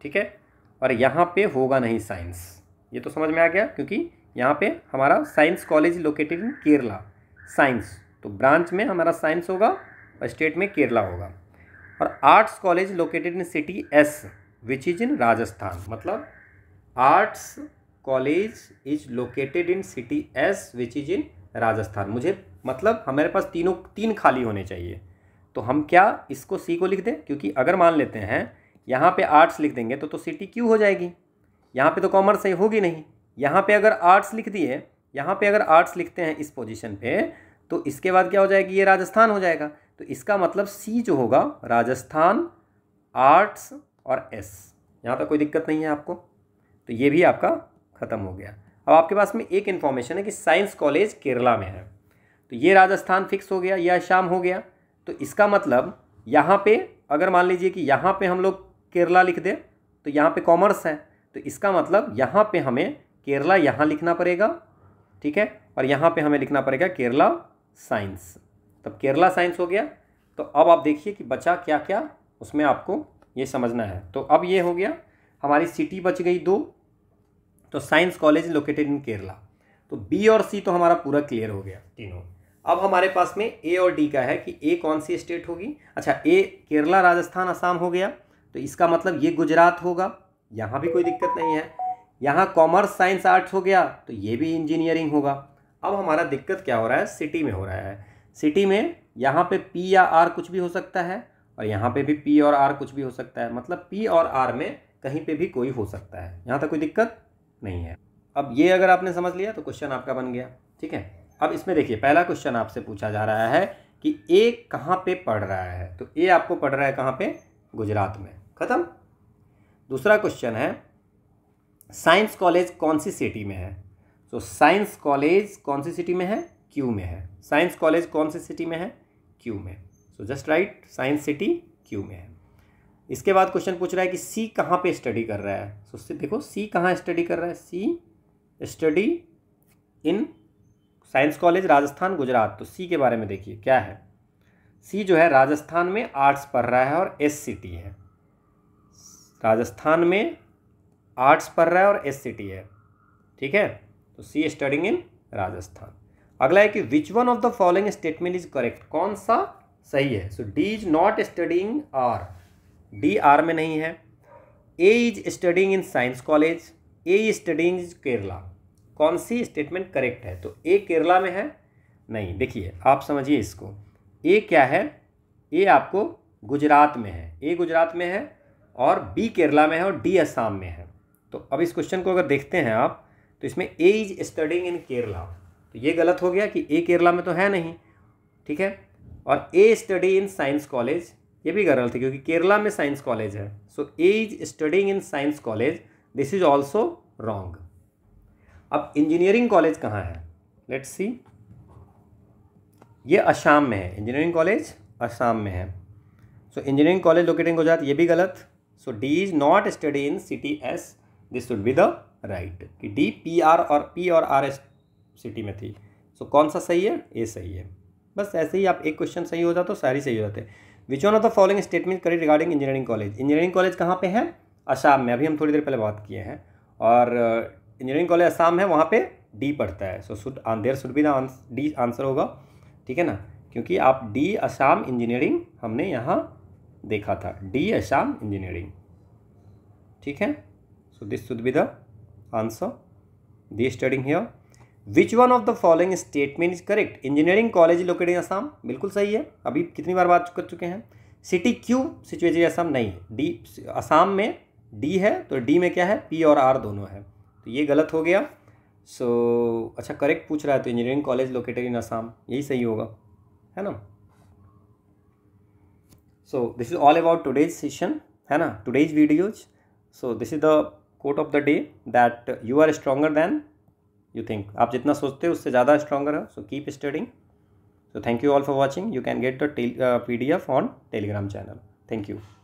ठीक है और यहाँ पे होगा नहीं साइंस ये तो समझ में आ गया क्योंकि यहाँ पे हमारा science college located in Kerala science तो ब्रांच में हमारा साइंस होगा और स्टेट में केरला होगा और arts college located in city S which is in Rajasthan मतलब arts college is located in city S which is in Rajasthan मुझे मतलब हमारे पास तीनों तीन खाली होने चाहिए तो हम क्या इसको सी को लिख दें क्योंकि अगर मान लेते हैं यहाँ पे आर्ट्स लिख देंगे तो तो सिटी क्यों हो जाएगी यहाँ पे तो कॉमर्स सही होगी नहीं यहाँ पे अगर आर्ट्स लिख दिए यहाँ पे अगर आर्ट्स लिखते हैं इस पोजीशन पे तो इसके बाद क्या हो जाएगी ये राजस्थान हो जाएगा तो इसका मतलब सी जो होगा राजस्थान आर्ट्स और एस यहाँ पर तो कोई दिक्कत नहीं है आपको तो ये भी आपका ख़त्म हो गया अब आपके पास में एक इन्फॉर्मेशन है कि साइंस कॉलेज केरला में है तो ये राजस्थान फिक्स हो गया या शाम हो गया तो इसका मतलब यहाँ पे अगर मान लीजिए कि यहाँ पे हम लोग केरला लिख दें तो यहाँ पे कॉमर्स है तो इसका मतलब यहाँ पे हमें केरला यहाँ लिखना पड़ेगा ठीक है और यहाँ पे हमें लिखना पड़ेगा केरला साइंस तब केरला साइंस हो गया तो अब आप देखिए कि बचा क्या क्या उसमें आपको ये समझना है तो अब ये हो गया हमारी सिटी बच गई दो तो science college located in Kerala तो बी और सी तो हमारा पूरा क्लियर हो गया तीनों अब हमारे पास में ए और डी का है कि ए कौन सी स्टेट होगी अच्छा ए केरला राजस्थान आसाम हो गया तो इसका मतलब ये गुजरात होगा यहाँ भी कोई दिक्कत नहीं है यहाँ कॉमर्स साइंस आर्ट्स हो गया तो ये भी इंजीनियरिंग होगा अब हमारा दिक्कत क्या हो रहा है सिटी में हो रहा है सिटी में यहाँ पे पी या आर कुछ भी हो सकता है और यहाँ पे भी पी और आर कुछ भी हो सकता है मतलब पी और आर में कहीं पे भी कोई हो सकता है यहाँ तक कोई दिक्कत नहीं है अब ये अगर आपने समझ लिया तो क्वेश्चन आपका बन गया ठीक है अब इसमें देखिए पहला क्वेश्चन आपसे पूछा जा रहा है कि ए कहाँ पर पढ़ रहा है तो ए आपको पढ़ रहा है कहाँ पर गुजरात में ख़त्म दूसरा क्वेश्चन है साइंस कॉलेज कौन सी सिटी में है तो साइंस कॉलेज कौन सी सिटी में है क्यू में है साइंस कॉलेज कौन सी सिटी में है क्यू में so just right science city Q में है इसके बाद क्वेश्चन पूछ रहा है कि सी कहाँ पे स्टडी कर रहा है सो so, देखो सी कहाँ स्टडी कर रहा है C study in science college Rajasthan Gujarat तो सी के बारे में देखिए क्या है सी जो है राजस्थान में आर्ट्स पढ़ रहा है और एस सिटी है राजस्थान में आर्ट्स पढ़ रहा है और एस है ठीक है तो सी स्टडिंग इन राजस्थान अगला है कि which one of the following statement is correct कौन सा सही है so D is not studying R D R में नहीं है A is studying in science college A is studying is Kerala कौन सी स्टेटमेंट करेक्ट है तो ए केरला में है नहीं देखिए आप समझिए इसको ए क्या है ए आपको गुजरात में है ए गुजरात में है और बी केरला में है और डी असम में है तो अब इस क्वेश्चन को अगर देखते हैं आप तो इसमें A is studying in Kerala तो ये गलत हो गया कि ए केरला में तो है नहीं ठीक है और A study in science college ये भी गलत है क्योंकि केरला में साइंस कॉलेज है so A is studying in science college this is also wrong अब इंजीनियरिंग कॉलेज कहाँ है लेट्स सी ये असम में है इंजीनियरिंग कॉलेज असम में है so engineering college locating Gujarat ये भी गलत so D is not study in city S this would be the right कि डी पी आर और पी और आर एस सिटी में थी सो so, कौन सा सही है ए सही है बस ऐसे ही आप एक क्वेश्चन सही हो जाते हो सारी सही हो जाते which one of the following statement करी regarding engineering college engineering college कहाँ पे है असम में अभी हम थोड़ी देर पहले बात किए हैं और इंजीनियरिंग कॉलेज असम है वहाँ पे डी पढ़ता है so should there should be the D answer होगा ठीक है ना क्योंकि आप डी असम इंजीनियरिंग हमने यहाँ देखा था डी असम इंजीनियरिंग ठीक है So this should be the answer. They studying here. Which one of the following statement is correct engineering college located in Assam बिल्कुल सही है अभी कितनी बार बात कर चुके हैं सिटी क्यू सिचुएटेड असम नहीं है डी असम में डी है तो डी में क्या है पी और आर दोनों है तो ये गलत हो गया सो so, अच्छा करेक्ट पूछ रहा है तो engineering college located in Assam यही सही होगा है ना so this is all about today's session है ना today's videos so this is the quote of the day that you are stronger than you think आप जितना सोचते हो उससे ज़्यादा स्ट्रांगर हो so keep studying so thank you all for watching you can get the P D F on Telegram channel thank you